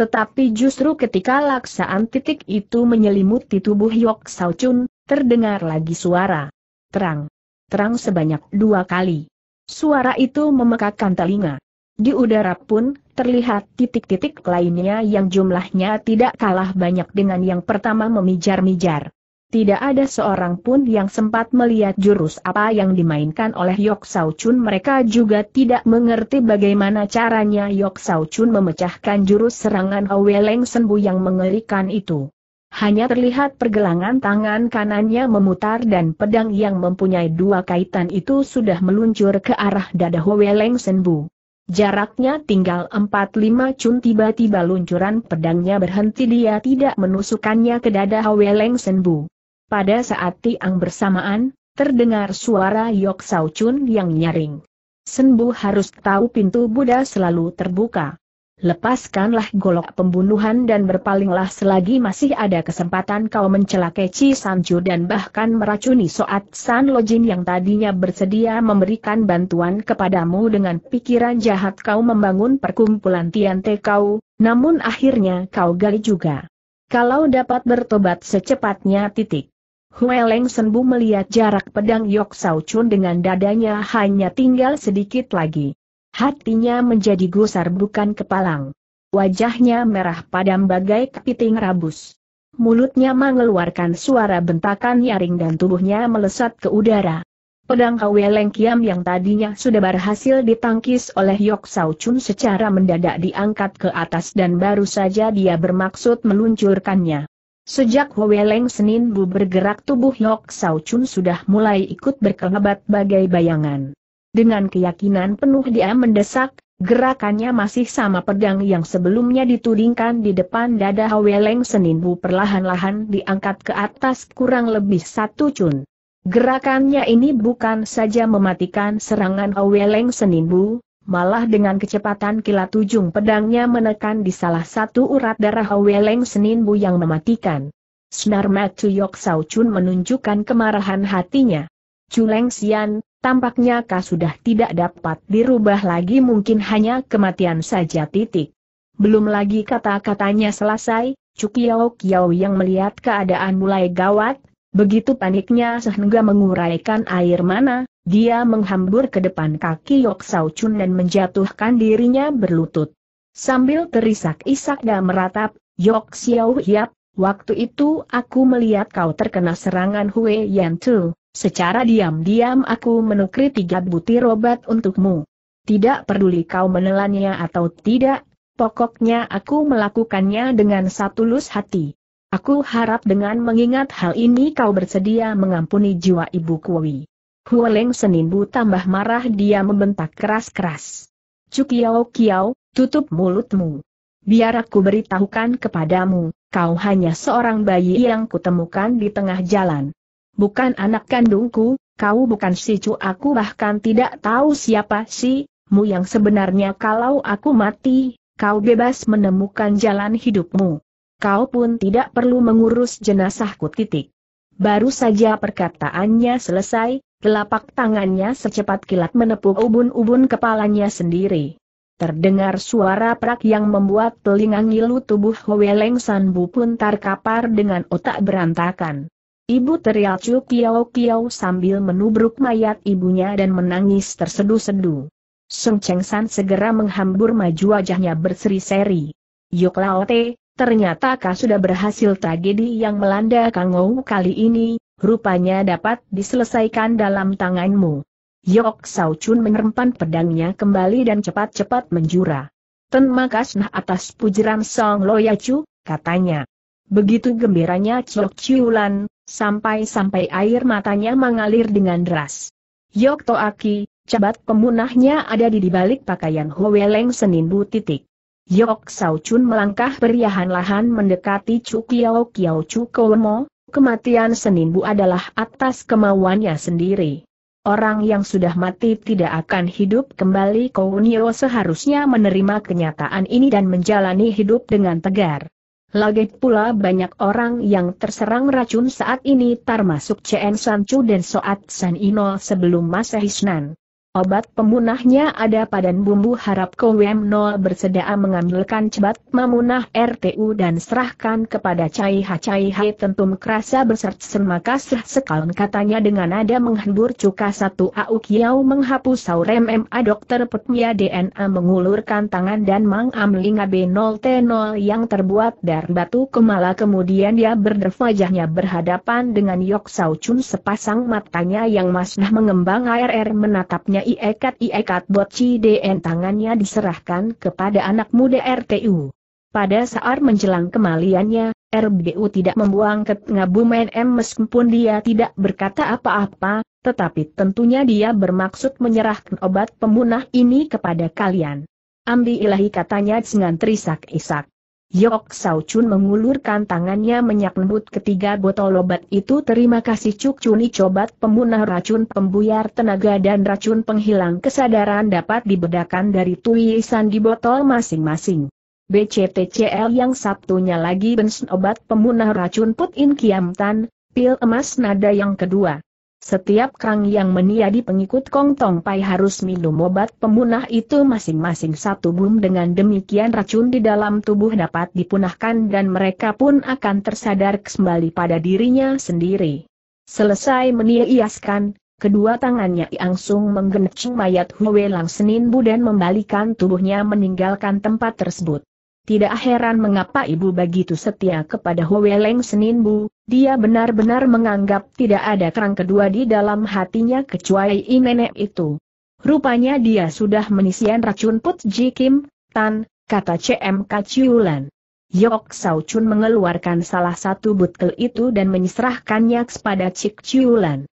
Tetapi justru ketika laksaan titik itu menyelimuti tubuh Yok Sao Chun, terdengar lagi suara. Terang terang sebanyak dua kali. Suara itu memekakkan telinga. Di udara pun, terlihat titik-titik lainnya yang jumlahnya tidak kalah banyak dengan yang pertama memijar-mijar. Tidak ada seorang pun yang sempat melihat jurus apa yang dimainkan oleh Yok Sao Chun. Mereka juga tidak mengerti bagaimana caranya Yok Sao Chun memecahkan jurus serangan Hwe Leng Senbu yang mengerikan itu. Hanya terlihat pergelangan tangan kanannya memutar dan pedang yang mempunyai dua kaitan itu sudah meluncur ke arah dada Hweleng Senbu. Jaraknya tinggal 4-5 cun tiba-tiba luncuran pedangnya berhenti dia tidak menusukannya ke dada Hweleng Senbu. Pada saat tiang bersamaan, terdengar suara Yok Sao Chun yang nyaring. Senbu harus tahu pintu Buddha selalu terbuka. Lepaskanlah golok pembunuhan dan berpalinglah selagi masih ada kesempatan kau mencelakai Ci Sanju dan bahkan meracuni Soat San Lojin yang tadinya bersedia memberikan bantuan kepadamu dengan pikiran jahat kau membangun perkumpulan Tiante kau, namun akhirnya kau gali juga. Kalau dapat bertobat secepatnya titik. Hueleng Senbu melihat jarak pedang Yok Sao Chun dengan dadanya hanya tinggal sedikit lagi. Hatinya menjadi gusar bukan kepalang. Wajahnya merah padam bagai kepiting rabus. Mulutnya mengeluarkan suara bentakan nyaring dan tubuhnya melesat ke udara. Pedang Kaweleng Kiam yang tadinya sudah berhasil ditangkis oleh Yok Sao Chun secara mendadak diangkat ke atas dan baru saja dia bermaksud meluncurkannya. Sejak Leng Senin Bu bergerak tubuh Yok Sao Chun sudah mulai ikut berkelebat bagai bayangan. Dengan keyakinan penuh dia mendesak, gerakannya masih sama pedang yang sebelumnya ditudingkan di depan dada Haweleng Seninbu perlahan-lahan diangkat ke atas kurang lebih satu cun. Gerakannya ini bukan saja mematikan serangan Haweleng Seninbu, malah dengan kecepatan kilat ujung pedangnya menekan di salah satu urat darah Haweleng Seninbu yang mematikan. Senar Matuyok Chun menunjukkan kemarahan hatinya. Chuleng Xian, Tampaknya kau sudah tidak dapat dirubah lagi mungkin hanya kematian saja titik. Belum lagi kata-katanya selesai, Cukiao Kiao yang melihat keadaan mulai gawat, begitu paniknya sehingga menguraikan air mana, dia menghambur ke depan kaki Yok Sao Chun dan menjatuhkan dirinya berlutut. Sambil terisak-isak dan meratap, Yok Xiao Hiap, Waktu itu aku melihat kau terkena serangan Hue Yan Tu, secara diam-diam aku menukri tiga butir obat untukmu. Tidak peduli kau menelannya atau tidak, pokoknya aku melakukannya dengan satu satulus hati. Aku harap dengan mengingat hal ini kau bersedia mengampuni jiwa ibu Kui. Huoleng Seninbu tambah marah dia membentak keras-keras. Cukiao Kiao, tutup mulutmu. Biar aku beritahukan kepadamu, kau hanya seorang bayi yang kutemukan di tengah jalan. Bukan anak kandungku, kau bukan si cu aku bahkan tidak tahu siapa si, mu yang sebenarnya kalau aku mati, kau bebas menemukan jalan hidupmu. Kau pun tidak perlu mengurus jenazahku titik. Baru saja perkataannya selesai, telapak tangannya secepat kilat menepuk ubun-ubun kepalanya sendiri. Terdengar suara prak yang membuat telinga ngilu tubuh Hueleng Sanbu pun terkapar dengan otak berantakan. Ibu teriak Chu Kiao Kiao sambil menubruk mayat ibunya dan menangis tersedu-sedu. Sung Cheng San segera menghambur maju wajahnya berseri-seri. Yuk Laote, ternyata kau sudah berhasil tragedi yang melanda Kang Kangou kali ini, rupanya dapat diselesaikan dalam tanganmu. Yok Sao Chun mengerempan pedangnya kembali dan cepat-cepat menjura. Ten makasnah atas pujiran Song Loyacu, Chu, katanya. Begitu gembiranya Chok Chiulan, sampai-sampai air matanya mengalir dengan deras. Yok Toaki, cabat pemunahnya ada di dibalik pakaian Senin Seninbu titik. Yok Sao Chun melangkah perlahan-lahan mendekati Chu Kiao Kiao Chu Komo, kematian Seninbu adalah atas kemauannya sendiri. Orang yang sudah mati tidak akan hidup kembali Kounio seharusnya menerima kenyataan ini dan menjalani hidup dengan tegar. Lagi pula banyak orang yang terserang racun saat ini termasuk Chen Sanchu dan Soat San Ino sebelum masa Hisnan. Obat pemunahnya ada pada bumbu harap Kowem Nol bersedia mengambilkan cebat mamunah RTU dan serahkan kepada Cai Ha Cai Ha tentum kerasa besert semaka seh sekalun katanya dengan nada menghembur cuka satu au kiau menghapus saur MMA dokter petmia DNA mengulurkan tangan dan mang amlinga B0 T0 yang terbuat dari batu kemala kemudian dia berderfajahnya berhadapan dengan Yok Sau Chun sepasang matanya yang masih mengembang air menatapnya iekat-iekat buat CDN tangannya diserahkan kepada anak muda RTU. Pada saat menjelang kemaliannya, RBU tidak membuang ke ngabumen M meskipun dia tidak berkata apa-apa, tetapi tentunya dia bermaksud menyerahkan obat pemunah ini kepada kalian. Ambi ilahi katanya dengan terisak-isak. Yok Sao Chun mengulurkan tangannya menyambut ketiga botol obat itu terima kasih Cuk Cuni cobat pemunah racun pembuyar tenaga dan racun penghilang kesadaran dapat dibedakan dari tulisan di botol masing-masing. BCTCL yang Sabtunya lagi bensin obat pemunah racun Putin In Kiam Tan, pil emas nada yang kedua. Setiap kerang yang meniadi pengikut Kong Tong Pai harus minum obat pemunah itu masing-masing satu bum dengan demikian racun di dalam tubuh dapat dipunahkan dan mereka pun akan tersadar kembali pada dirinya sendiri. Selesai meniaiaskan, kedua tangannya langsung menggenceng mayat Hue Lang Senin Bu dan membalikan tubuhnya meninggalkan tempat tersebut. Tidak heran mengapa ibu begitu setia kepada Huweleng Seninbu, dia benar-benar menganggap tidak ada kerang kedua di dalam hatinya kecuali nenek itu. Rupanya dia sudah menisian racun Put Ji Kim, Tan, kata CM Kaciulan. Yok Sao Chun mengeluarkan salah satu butel itu dan menyerahkannya kepada Cik Ciulan.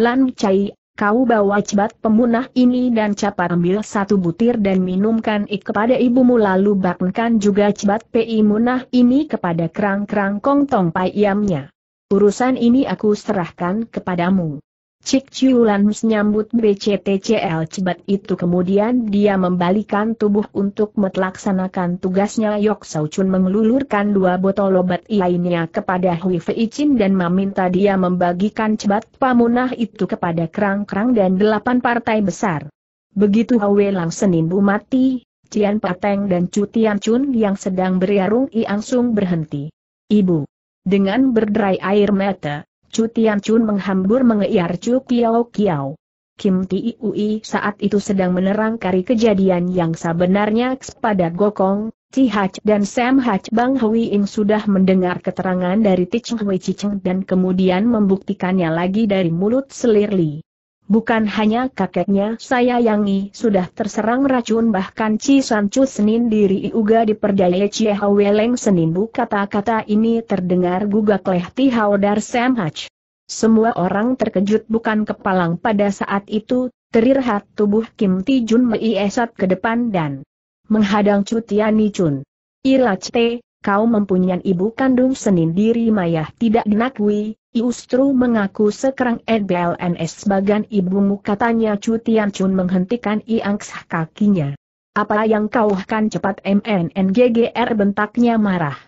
Lan Cai kau bawa cebat pemunah ini dan cepat ambil satu butir dan minumkan ik kepada ibumu lalu bakunkan juga cebat pei munah ini kepada kerang-kerang kongtong pai iamnya. Urusan ini aku serahkan kepadamu. Cik Ciulan menyambut BCTCL cebat itu kemudian dia membalikan tubuh untuk melaksanakan tugasnya Yok Sau Chun mengelulurkan dua botol obat lainnya kepada Hui Fei Chin dan meminta dia membagikan cebat pamunah itu kepada kerang-kerang dan delapan partai besar. Begitu Hwe Lang Senin Bu mati, Cian Pateng dan Cu Tian Chun yang sedang berarung langsung berhenti. Ibu. Dengan berderai air mata, Cu Tian Chun menghambur mengeyar Cu Piao Kiao. Kim Ti Ui saat itu sedang menerang kari kejadian yang sebenarnya kepada Gokong, Ti Hac dan Sam Hac Bang Hui Ing sudah mendengar keterangan dari Cheng Hui Cheng dan kemudian membuktikannya lagi dari mulut Selir Li. Bukan hanya kakeknya saya yangi sudah terserang racun bahkan Ci Sancu Senin diri juga diperdaya Cie senin bu kata-kata ini terdengar gugak leh Tihau Dar Samhaj. Semua orang terkejut bukan kepalang pada saat itu, terirhat tubuh Kim Ti Jun esat ke depan dan menghadang Cutiani Chun. Ilac Cte kau mempunyai ibu kandung sendiri mayah tidak dinakui, Iustru mengaku sekarang NBLNS bagan ibumu katanya Cutian Chun menghentikan Iangksah kakinya. Apa yang kau akan cepat MNNGGR bentaknya marah.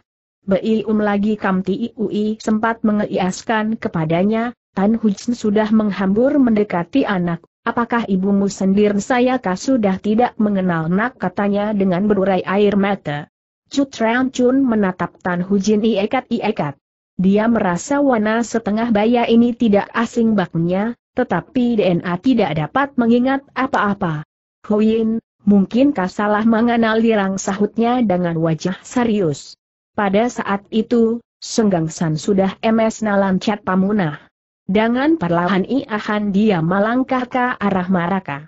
um lagi Kamti Iui sempat mengeiaskan kepadanya, Tan Hujin sudah menghambur mendekati anak, apakah ibumu sendiri saya kah sudah tidak mengenal nak katanya dengan berurai air mata. Cut Ram Chun menatap Tan Hu Jin iekat-iekat. Dia merasa wana setengah baya ini tidak asing baknya, tetapi DNA tidak dapat mengingat apa-apa. Huyin, mungkinkah salah mengenal dirang sahutnya dengan wajah serius. Pada saat itu, Senggang San sudah MS cat pamunah. Dengan perlahan iahan dia melangkah ke arah Maraka.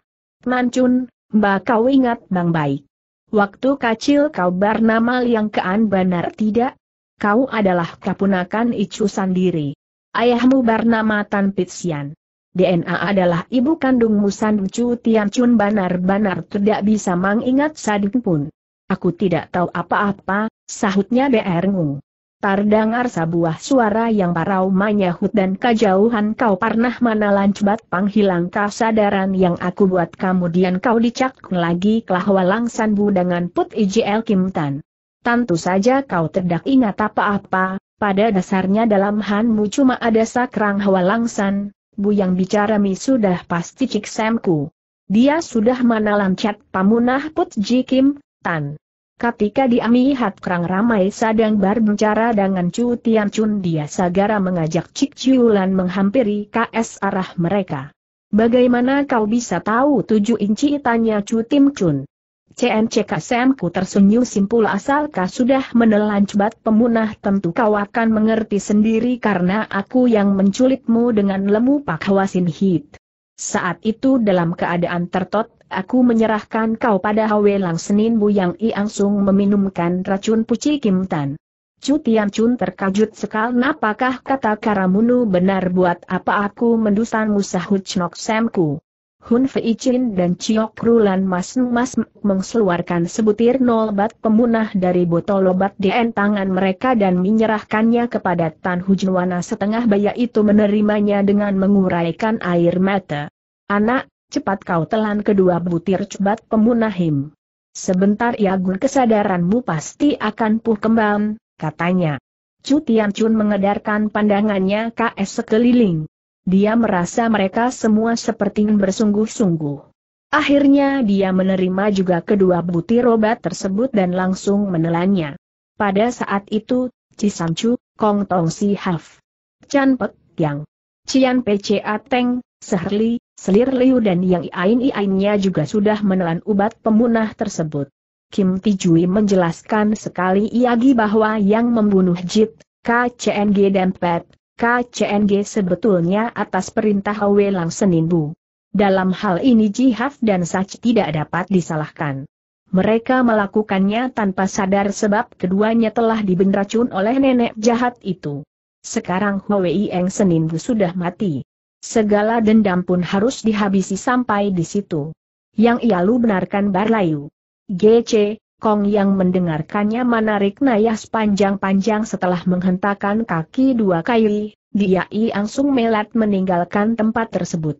Mancun, mbak kau ingat bang baik. Waktu kacil kau bernama Liang Kean benar tidak? Kau adalah kapunakan Icu sendiri. Ayahmu bernama Tan Pitsian. DNA adalah ibu kandungmu San Cu Tian Chun benar-benar tidak bisa mengingat sadik pun. Aku tidak tahu apa-apa, sahutnya BR Ngung. Terdengar sebuah suara yang parau menyahut dan kejauhan kau pernah mana lancebat panghilang kesadaran yang aku buat kemudian kau dicak lagi kelah kelahwa langsan dengan put ijl kimtan. Tentu saja kau terdak ingat apa-apa, pada dasarnya dalam hanmu cuma ada sakrang hawa langsan, bu yang bicara mi sudah pasti cik semku. Dia sudah mana lancat pamunah put ji kim tan. Ketika dia melihat Kerang ramai sedang berbicara dengan Chu Tian Chun dia segera mengajak Cik Ciulan menghampiri KS arah mereka. Bagaimana kau bisa tahu tujuh inci tanya Chu Tim Chun? CNCKSM ku tersenyum simpul asalkah sudah menelan cebat pemunah tentu kau akan mengerti sendiri karena aku yang menculikmu dengan lemu Pak Hwasin Hit. Saat itu dalam keadaan tertot Aku menyerahkan kau pada Hwe Lang Senin I Angsung meminumkan racun Puci Kim Tan. Chu Tian Chun terkajut sekali apakah kata Karamunu benar buat apa aku mendusan musahut Chnok Samku. Hun Fei Chin dan Chiok Rulan Mas Mas mengeluarkan sebutir nolbat pemunah dari botol obat di tangan mereka dan menyerahkannya kepada Tan Hujunwana setengah baya itu menerimanya dengan menguraikan air mata. Anak, cepat kau telan kedua butir cubat pemunahim. Sebentar ya gun kesadaranmu pasti akan puh kembang, katanya. Cu Tian Chun mengedarkan pandangannya KS sekeliling. Dia merasa mereka semua seperti bersungguh-sungguh. Akhirnya dia menerima juga kedua butir obat tersebut dan langsung menelannya. Pada saat itu, Cisamcu, Kong Tong Si Haf, Chan Pek Yang, Cian PCA Teng, Seherli, Selir Liu dan yang iain-iainnya juga sudah menelan ubat pemunah tersebut. Kim Tijui menjelaskan sekali Iagi bahwa yang membunuh Jit, KCNG dan Pet, KCNG sebetulnya atas perintah Hwe Lang Bu. Dalam hal ini Jihaf dan Sach tidak dapat disalahkan. Mereka melakukannya tanpa sadar sebab keduanya telah dibenracun oleh nenek jahat itu. Sekarang Hwei Eng Seninbu sudah mati. Segala dendam pun harus dihabisi sampai di situ. Yang ia lu benarkan Barlayu. GC, Kong yang mendengarkannya menarik nayas panjang-panjang setelah menghentakkan kaki dua kali, dia langsung melat meninggalkan tempat tersebut.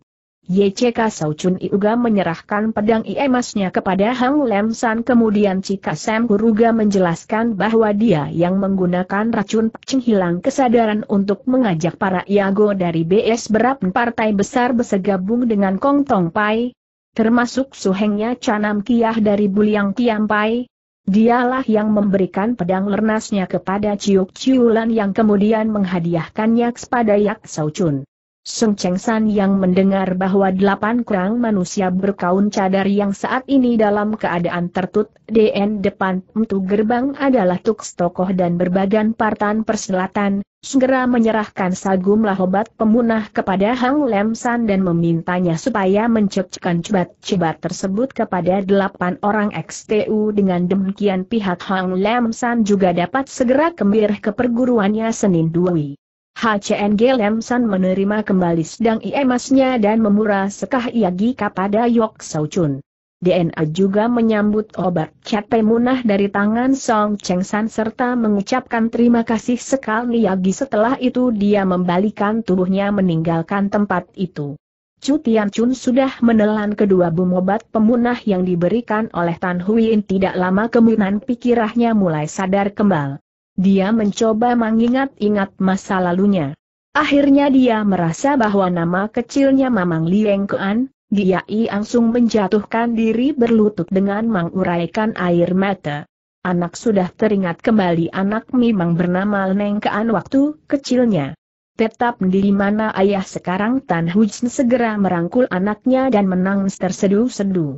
YCK Chun Iuga menyerahkan pedang emasnya kepada Hang Lem San kemudian Cika Sam Huruga menjelaskan bahwa dia yang menggunakan racun pacing hilang kesadaran untuk mengajak para Iago dari BS berap partai besar bersegabung dengan Kong Tong Pai, termasuk suhengnya Canam Kiah dari Buliang Kiam Pai. Dialah yang memberikan pedang lernasnya kepada Ciuk Ciulan yang kemudian menghadiahkannya kepada Yak Chun. Sung Cheng San yang mendengar bahwa delapan kurang manusia berkaun cadar yang saat ini dalam keadaan tertut, DN depan pintu gerbang adalah tuks tokoh dan berbagan partan perselatan, segera menyerahkan sagumlah obat pemunah kepada Hang Lem San dan memintanya supaya mencekkan cebat-cebat tersebut kepada delapan orang XTU dengan demikian pihak Hang Lem San juga dapat segera kembali ke perguruannya Senin Dui. HCNG Lemsan menerima kembali sedang emasnya dan memurah sekah Iagi kepada Yok Sau Chun. DNA juga menyambut obat cat munah dari tangan Song Cheng San serta mengucapkan terima kasih sekali Yagi setelah itu dia membalikan tubuhnya meninggalkan tempat itu. Chu Tian Chun sudah menelan kedua bumbu obat pemunah yang diberikan oleh Tan Huiin tidak lama kemudian pikirannya mulai sadar kembali. Dia mencoba mengingat-ingat masa lalunya. Akhirnya dia merasa bahwa nama kecilnya Mamang Lieng Kuan, dia langsung menjatuhkan diri berlutut dengan menguraikan air mata. Anak sudah teringat kembali anak memang bernama Leneng Kean waktu kecilnya. Tetap di mana ayah sekarang Tan Hujin segera merangkul anaknya dan menangis terseduh-seduh.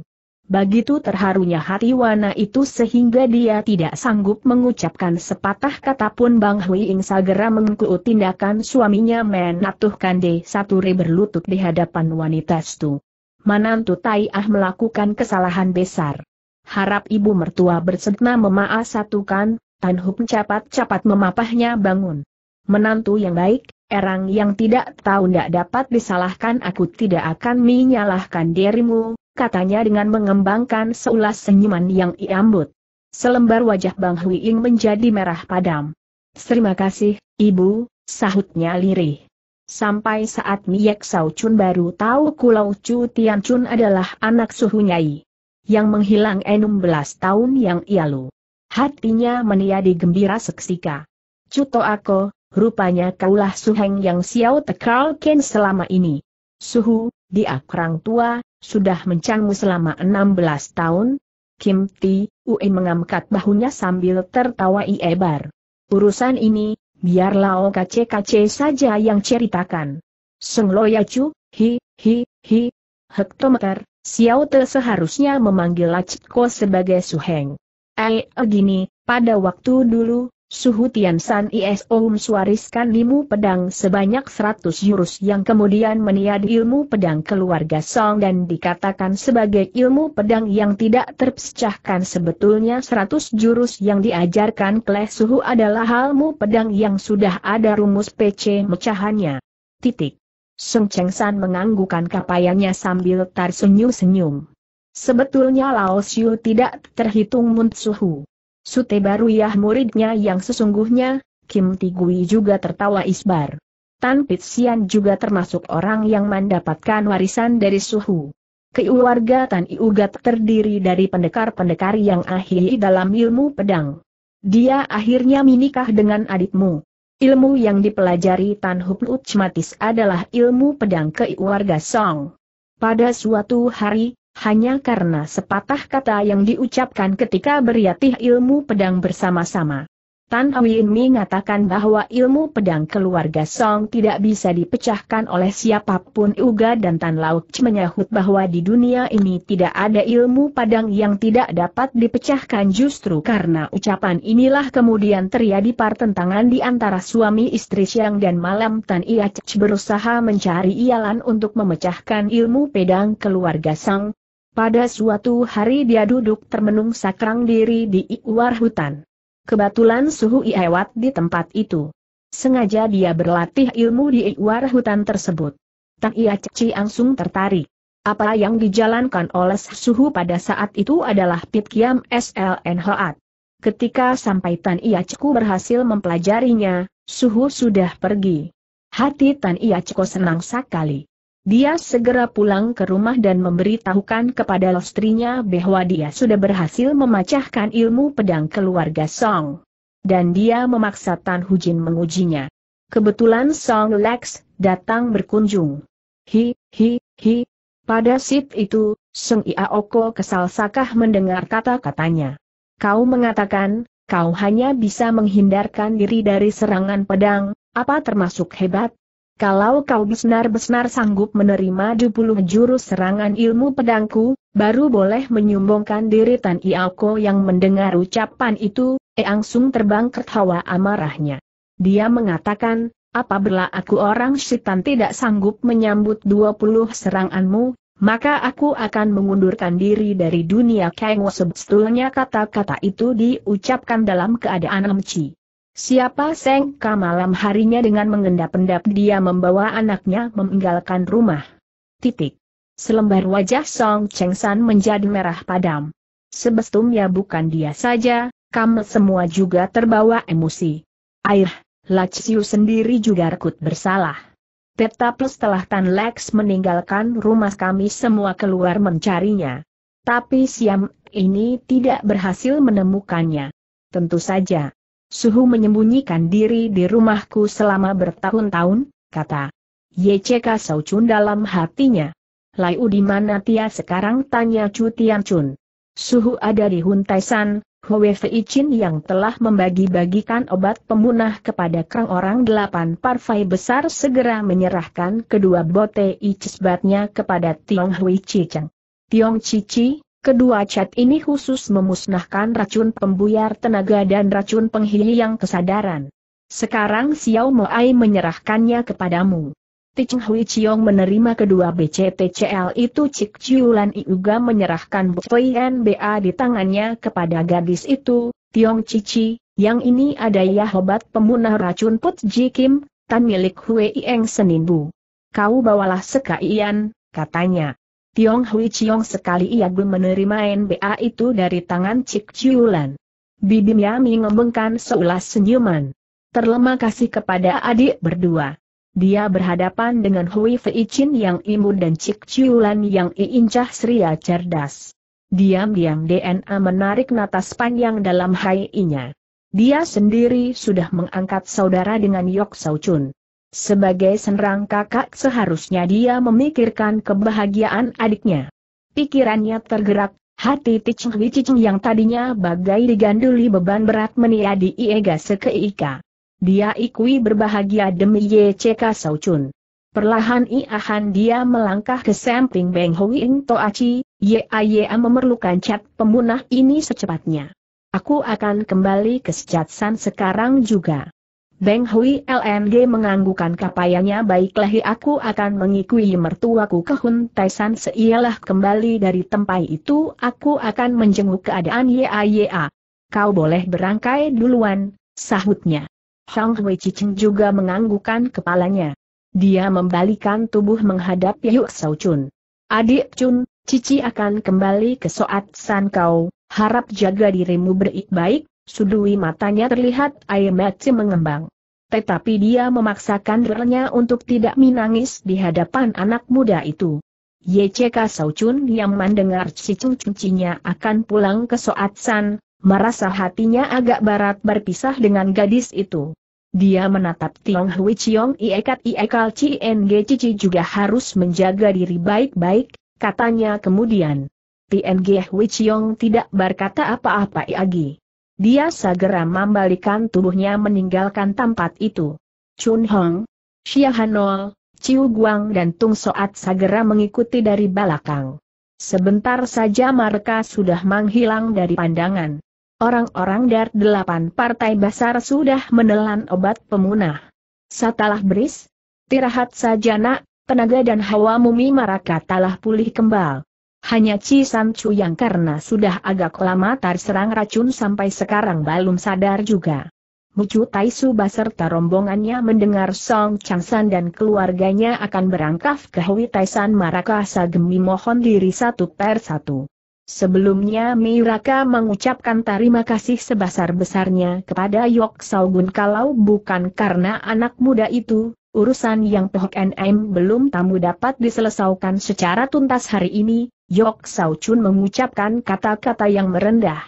Begitu terharunya hati Wana itu sehingga dia tidak sanggup mengucapkan sepatah kata pun Bang Hui Ing segera mengikuti tindakan suaminya Menatuh satu Saturi berlutut di hadapan wanita itu. Manantu Tai Ah melakukan kesalahan besar. Harap ibu mertua memaaf satukan, Tan Hup cepat capat memapahnya bangun. Menantu yang baik, erang yang tidak tahu tidak dapat disalahkan aku tidak akan menyalahkan dirimu, katanya dengan mengembangkan seulas senyuman yang iambut. Selembar wajah Bang Huiing menjadi merah padam. Terima kasih, Ibu, sahutnya lirih. Sampai saat Miek Sao Chun baru tahu Kulau Chu Tian Chun adalah anak suhu Nyai. Yang menghilang 16 tahun yang ia lu. Hatinya meniadi gembira seksika. Cuto aku, rupanya kaulah suheng yang Xiao Tekal Ken selama ini. Suhu, dia kurang tua, sudah mencangmu selama 16 tahun. Kim Ti, Ue mengangkat bahunya sambil tertawa iebar. Urusan ini, biarlah OKCKC saja yang ceritakan. Seng ya cu, hi, hi, hi. Hektometer, Xiao Te seharusnya memanggil Lachiko sebagai Suheng. Eh, gini, pada waktu dulu, Suhu Tian San ISO suariskan ilmu pedang sebanyak 100 jurus yang kemudian meniad ilmu pedang keluarga Song dan dikatakan sebagai ilmu pedang yang tidak terpecahkan sebetulnya 100 jurus yang diajarkan oleh Suhu adalah halmu pedang yang sudah ada rumus PC mecahannya. Titik. Song Cheng San menganggukan kapayanya sambil tersenyum-senyum. Sebetulnya Lao Xiu tidak terhitung Mun Suhu. Sute baru Yah muridnya yang sesungguhnya, Kim Tigui juga tertawa isbar. Tan Pitsian juga termasuk orang yang mendapatkan warisan dari suhu. Keluarga Tan Iugat terdiri dari pendekar-pendekar yang ahli dalam ilmu pedang. Dia akhirnya menikah dengan adikmu. Ilmu yang dipelajari Tan Hupnut Chmatis adalah ilmu pedang keluarga Song. Pada suatu hari, hanya karena sepatah kata yang diucapkan ketika beriatih ilmu pedang bersama-sama. Tan Awin mengatakan bahwa ilmu pedang keluarga Song tidak bisa dipecahkan oleh siapapun Uga dan Tan Lauk menyahut bahwa di dunia ini tidak ada ilmu pedang yang tidak dapat dipecahkan justru karena ucapan inilah kemudian terjadi pertentangan di antara suami istri siang dan malam Tan Ia berusaha mencari ialan untuk memecahkan ilmu pedang keluarga Song, pada suatu hari dia duduk termenung sakrang diri di luar hutan. Kebetulan suhu iewat di tempat itu. Sengaja dia berlatih ilmu di luar hutan tersebut. Tak ia ceci langsung tertarik. Apa yang dijalankan oleh suhu pada saat itu adalah kiam SLN Hoat. Ketika sampai Tan Ceku berhasil mempelajarinya, suhu sudah pergi. Hati Tan Ceku senang sekali. Dia segera pulang ke rumah dan memberitahukan kepada istrinya bahwa dia sudah berhasil memecahkan ilmu pedang keluarga Song. Dan dia memaksa Tan Hujin mengujinya. Kebetulan Song Lex datang berkunjung. Hi, hi, hi. Pada sit itu, Song Iaoko kesal sakah mendengar kata-katanya. Kau mengatakan, kau hanya bisa menghindarkan diri dari serangan pedang, apa termasuk hebat? Kalau kau besnar-besnar sanggup menerima 20 jurus serangan ilmu pedangku, baru boleh menyumbongkan diri Tan Iako yang mendengar ucapan itu, Eang Sung terbang hawa amarahnya. Dia mengatakan, apa bila aku orang syaitan tidak sanggup menyambut 20 seranganmu, maka aku akan mengundurkan diri dari dunia Kengo sebetulnya kata-kata itu diucapkan dalam keadaan emci. Siapa Sengka malam harinya dengan mengendap-endap dia membawa anaknya meninggalkan rumah. Titik. Selembar wajah Song Cheng San menjadi merah padam. ya bukan dia saja, kamu semua juga terbawa emosi. Air, Laciu sendiri juga rekut bersalah. Tetapi setelah Tan Lex meninggalkan rumah kami semua keluar mencarinya. Tapi Siam ini tidak berhasil menemukannya. Tentu saja, Suhu menyembunyikan diri di rumahku selama bertahun-tahun, kata YCK Saucun dalam hatinya. Laiu di mana Tia sekarang tanya Chu Tian Suhu ada di Huntaisan, Hwe Fei Chin yang telah membagi-bagikan obat pemunah kepada kerang orang delapan parfai besar segera menyerahkan kedua bote icisbatnya kepada Tiong Hui Chi Tiong Cici, Kedua cat ini khusus memusnahkan racun pembuyar tenaga dan racun penghilang kesadaran. Sekarang Xiao Moai menyerahkannya kepadamu. Ticheng Hui Chiong menerima kedua BCTCL itu Cik Chiulan Iuga menyerahkan Butoyan BA di tangannya kepada gadis itu, Tiong Cici, yang ini ada ya obat pemunah racun Put Ji Kim, tan milik Hui Eng Senin Bu. Kau bawalah sekaian, katanya. Tiong Hui Chiong sekali ia belum menerima NBA itu dari tangan Cik Ciulan. Bibi Miami ngembengkan seulas senyuman. Terlema kasih kepada adik berdua. Dia berhadapan dengan Hui Fei Chin yang imun dan Cik Ciulan yang iincah seria cerdas. Diam-diam DNA menarik natas panjang dalam hai inya Dia sendiri sudah mengangkat saudara dengan Yok Sau Chun. Sebagai senrang kakak seharusnya dia memikirkan kebahagiaan adiknya. Pikirannya tergerak, hati Ticheng Wicheng yang tadinya bagai diganduli beban berat meniadi Iega sekeika. Dia ikui berbahagia demi YCK Saucun. Perlahan iahan dia melangkah ke samping Beng Huing Toachi, YAYA memerlukan cat pemunah ini secepatnya. Aku akan kembali ke Sejatsan sekarang juga. Beng Hui LMG menganggukan kapayanya baiklah aku akan mengikui mertuaku ke Hun Taisan seialah kembali dari tempat itu aku akan menjenguk keadaan YAYA. Kau boleh berangkai duluan, sahutnya. Shang Hui Cicing juga menganggukan kepalanya. Dia membalikan tubuh menghadap Yuk Sao Chun. Adik Chun, Cici akan kembali ke Soat San Kau, harap jaga dirimu baik-baik, Sudui matanya terlihat air mata mengembang. Tetapi dia memaksakan dirinya untuk tidak menangis di hadapan anak muda itu. YCK Saucun yang mendengar si cincinnya akan pulang ke Soatsan, merasa hatinya agak barat berpisah dengan gadis itu. Dia menatap Tiong Hui Chiong Iekat Iekal Cien Cici juga harus menjaga diri baik-baik, katanya kemudian. Tiong Hui Chiong tidak berkata apa-apa lagi. Dia segera membalikan tubuhnya meninggalkan tempat itu. Chun Hong, Xia Hanol, Chiu Guang dan Tung Soat segera mengikuti dari belakang. Sebentar saja mereka sudah menghilang dari pandangan. Orang-orang dari delapan partai besar sudah menelan obat pemunah. Setelah beris, tirahat saja nak, tenaga dan hawa mumi mereka telah pulih kembali. Hanya Ci San Chu yang karena sudah agak lama terserang racun sampai sekarang belum sadar juga. Mucu Tai Su beserta rombongannya mendengar Song Changsan dan keluarganya akan berangkat ke Hui San Marakasa Gemi mohon diri satu per satu. Sebelumnya Miraka mengucapkan terima kasih sebesar-besarnya kepada Yok Saugun kalau bukan karena anak muda itu, urusan yang Pohok NM belum tamu dapat diselesaikan secara tuntas hari ini, Yok Saucun mengucapkan kata-kata yang merendah.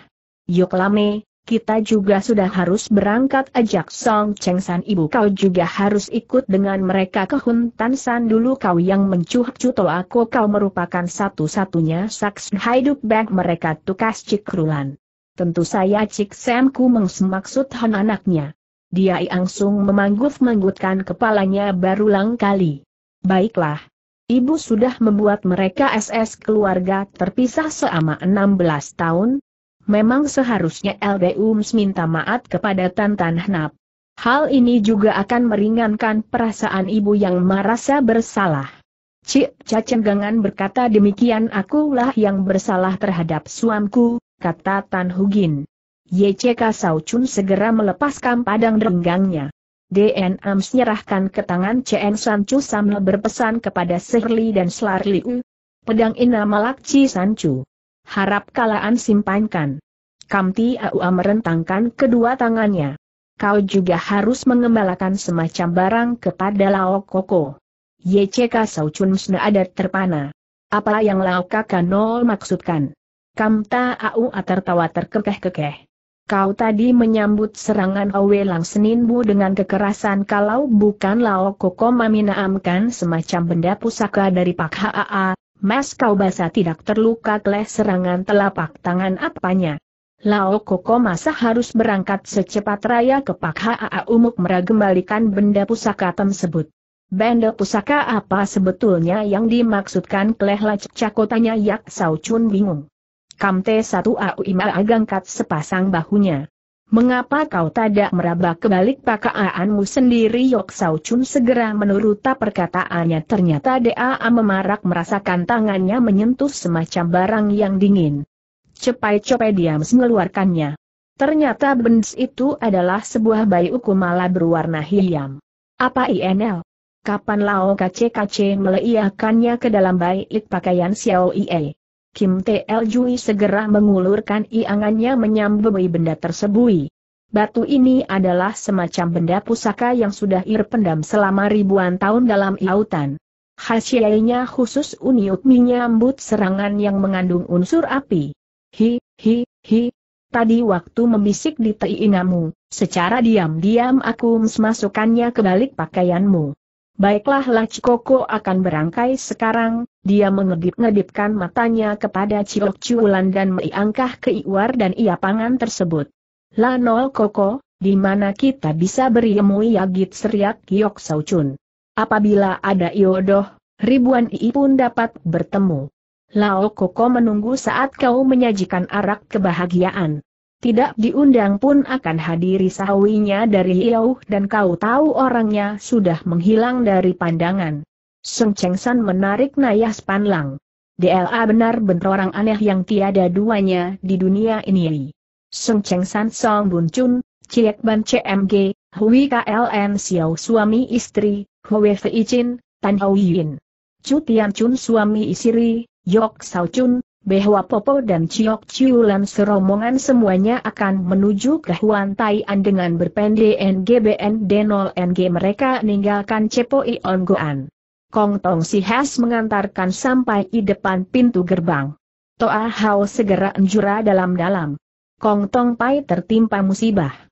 Yok Lame, kita juga sudah harus berangkat ajak Song Cheng San ibu kau juga harus ikut dengan mereka ke Hun Tan San dulu kau yang mencuh-cuto aku kau merupakan satu-satunya saksi hidup bank mereka tukas Cik Rulan. Tentu saya Cik Sam ku mengsemaksud Hon anaknya. Dia langsung memanggut-manggutkan kepalanya baru kali. Baiklah. Ibu sudah membuat mereka SS keluarga terpisah selama 16 tahun, memang seharusnya LDUMS minta maaf kepada Tan Tan Hnap. Hal ini juga akan meringankan perasaan ibu yang merasa bersalah. Cik Cacenggangan berkata demikian akulah yang bersalah terhadap suamku, kata Tan Hugin. YCK Sao Chun segera melepaskan padang renggangnya. DN Ams menyerahkan ke tangan CN Sancu sambil berpesan kepada Sehli dan Slarliu. Pedang Ina Malakci Sancu. Harap kalaan simpankan. Kamti Aua merentangkan kedua tangannya. Kau juga harus mengembalakan semacam barang kepada Lao Koko. YCK Chun Sna ada terpana. Apa yang Lao Nol maksudkan? Kamta Aua tertawa terkekeh-kekeh. Kau tadi menyambut serangan Owe Bu dengan kekerasan kalau bukan Lao Koko meminaamkan semacam benda pusaka dari Pak Haa, Mas kau basa tidak terluka oleh serangan telapak tangan apanya. Lao Koko masa harus berangkat secepat raya ke Pak Haa Umuk meragembalikan benda pusaka tersebut. Benda pusaka apa sebetulnya yang dimaksudkan Kleh lacak Cakotanya Yak Sao Chun bingung. Kamte satu Aui Ima agangkat sepasang bahunya. Mengapa kau tidak meraba kebalik pakaianmu sendiri? Yok Sao Chun segera menuruta perkataannya ternyata D.A.A. memarak merasakan tangannya menyentuh semacam barang yang dingin. cepai cepai diam mengeluarkannya. Ternyata bens itu adalah sebuah bayi ukumala berwarna hitam. Apa INL? Kapan Lao KCKC meleiakannya ke dalam bait pakaian Xiao Yi? Kim T.L. Jui segera mengulurkan iangannya menyambui benda tersebut. Batu ini adalah semacam benda pusaka yang sudah ir pendam selama ribuan tahun dalam lautan. Hasilnya khusus Uniut menyambut serangan yang mengandung unsur api. Hi, hi, hi. Tadi waktu membisik di teinamu, secara diam-diam aku memasukkannya ke balik pakaianmu. Baiklah Koko akan berangkai sekarang, dia mengedip-ngedipkan matanya kepada Ciok Ciulan dan meiangkah ke Iwar dan iapangan tersebut. La Nol Koko, di mana kita bisa beriemu Yagit Seriak Kiok Saucun. Apabila ada Iodoh, ribuan Ii pun dapat bertemu. Lao Koko menunggu saat kau menyajikan arak kebahagiaan tidak diundang pun akan hadiri sahawinya dari Iauh dan kau tahu orangnya sudah menghilang dari pandangan. Seng Cheng San menarik Nayas Panlang. DLA benar benar orang aneh yang tiada duanya di dunia ini. Seng Cheng San Song Bun Chun, Ciek Ban CMG, Hui KLN Xiao suami istri, Hui Fei Chin, Tan Hau Yin. Chu Tian Chun suami istri, Yok Sao Chun, bahwa Popo dan Ciu Ciulan seromongan semuanya akan menuju ke Huan Tai An dengan berpendek NGBN D0 NG mereka meninggalkan Cepo Ion Goan. Kong Tong Si Has mengantarkan sampai di depan pintu gerbang. Toa Hao segera enjura dalam-dalam. Kong Tong Pai tertimpa musibah.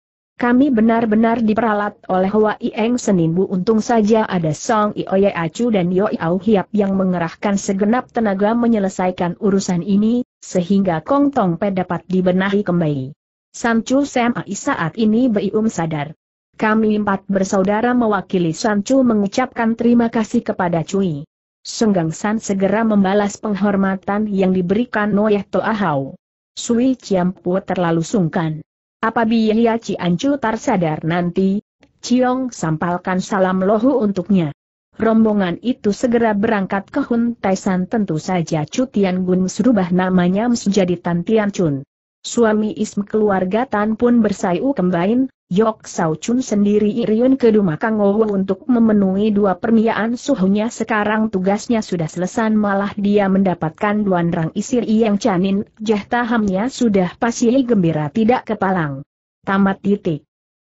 Kami benar-benar diperalat oleh Hua Ieng. Senin bu untung saja ada Song Ioye Acu dan Yoi Au Hiap yang mengerahkan segenap tenaga menyelesaikan urusan ini, sehingga Kong Tong Pe dapat dibenahi kembali. Sancu Sam Ai saat ini Bium sadar. Kami empat bersaudara mewakili Sancu mengucapkan terima kasih kepada Cui. Senggang San segera membalas penghormatan yang diberikan Noyeh Hau. Sui Pu terlalu sungkan. Apabila Ciancu tersadar nanti, Ciong sampalkan salam lohu untuknya. Rombongan itu segera berangkat ke Hun Taisan tentu saja Cutian Gun serubah namanya menjadi Tan Tian Chun. Suami Ism keluarga Tan pun bersayu kembali. Yok Sao Chun sendiri Iriun ke Dumakangowo untuk memenuhi dua permiaan suhunya sekarang tugasnya sudah selesai malah dia mendapatkan duan rang isir yang canin, tahamnya sudah pasti gembira tidak kepalang. Tamat titik.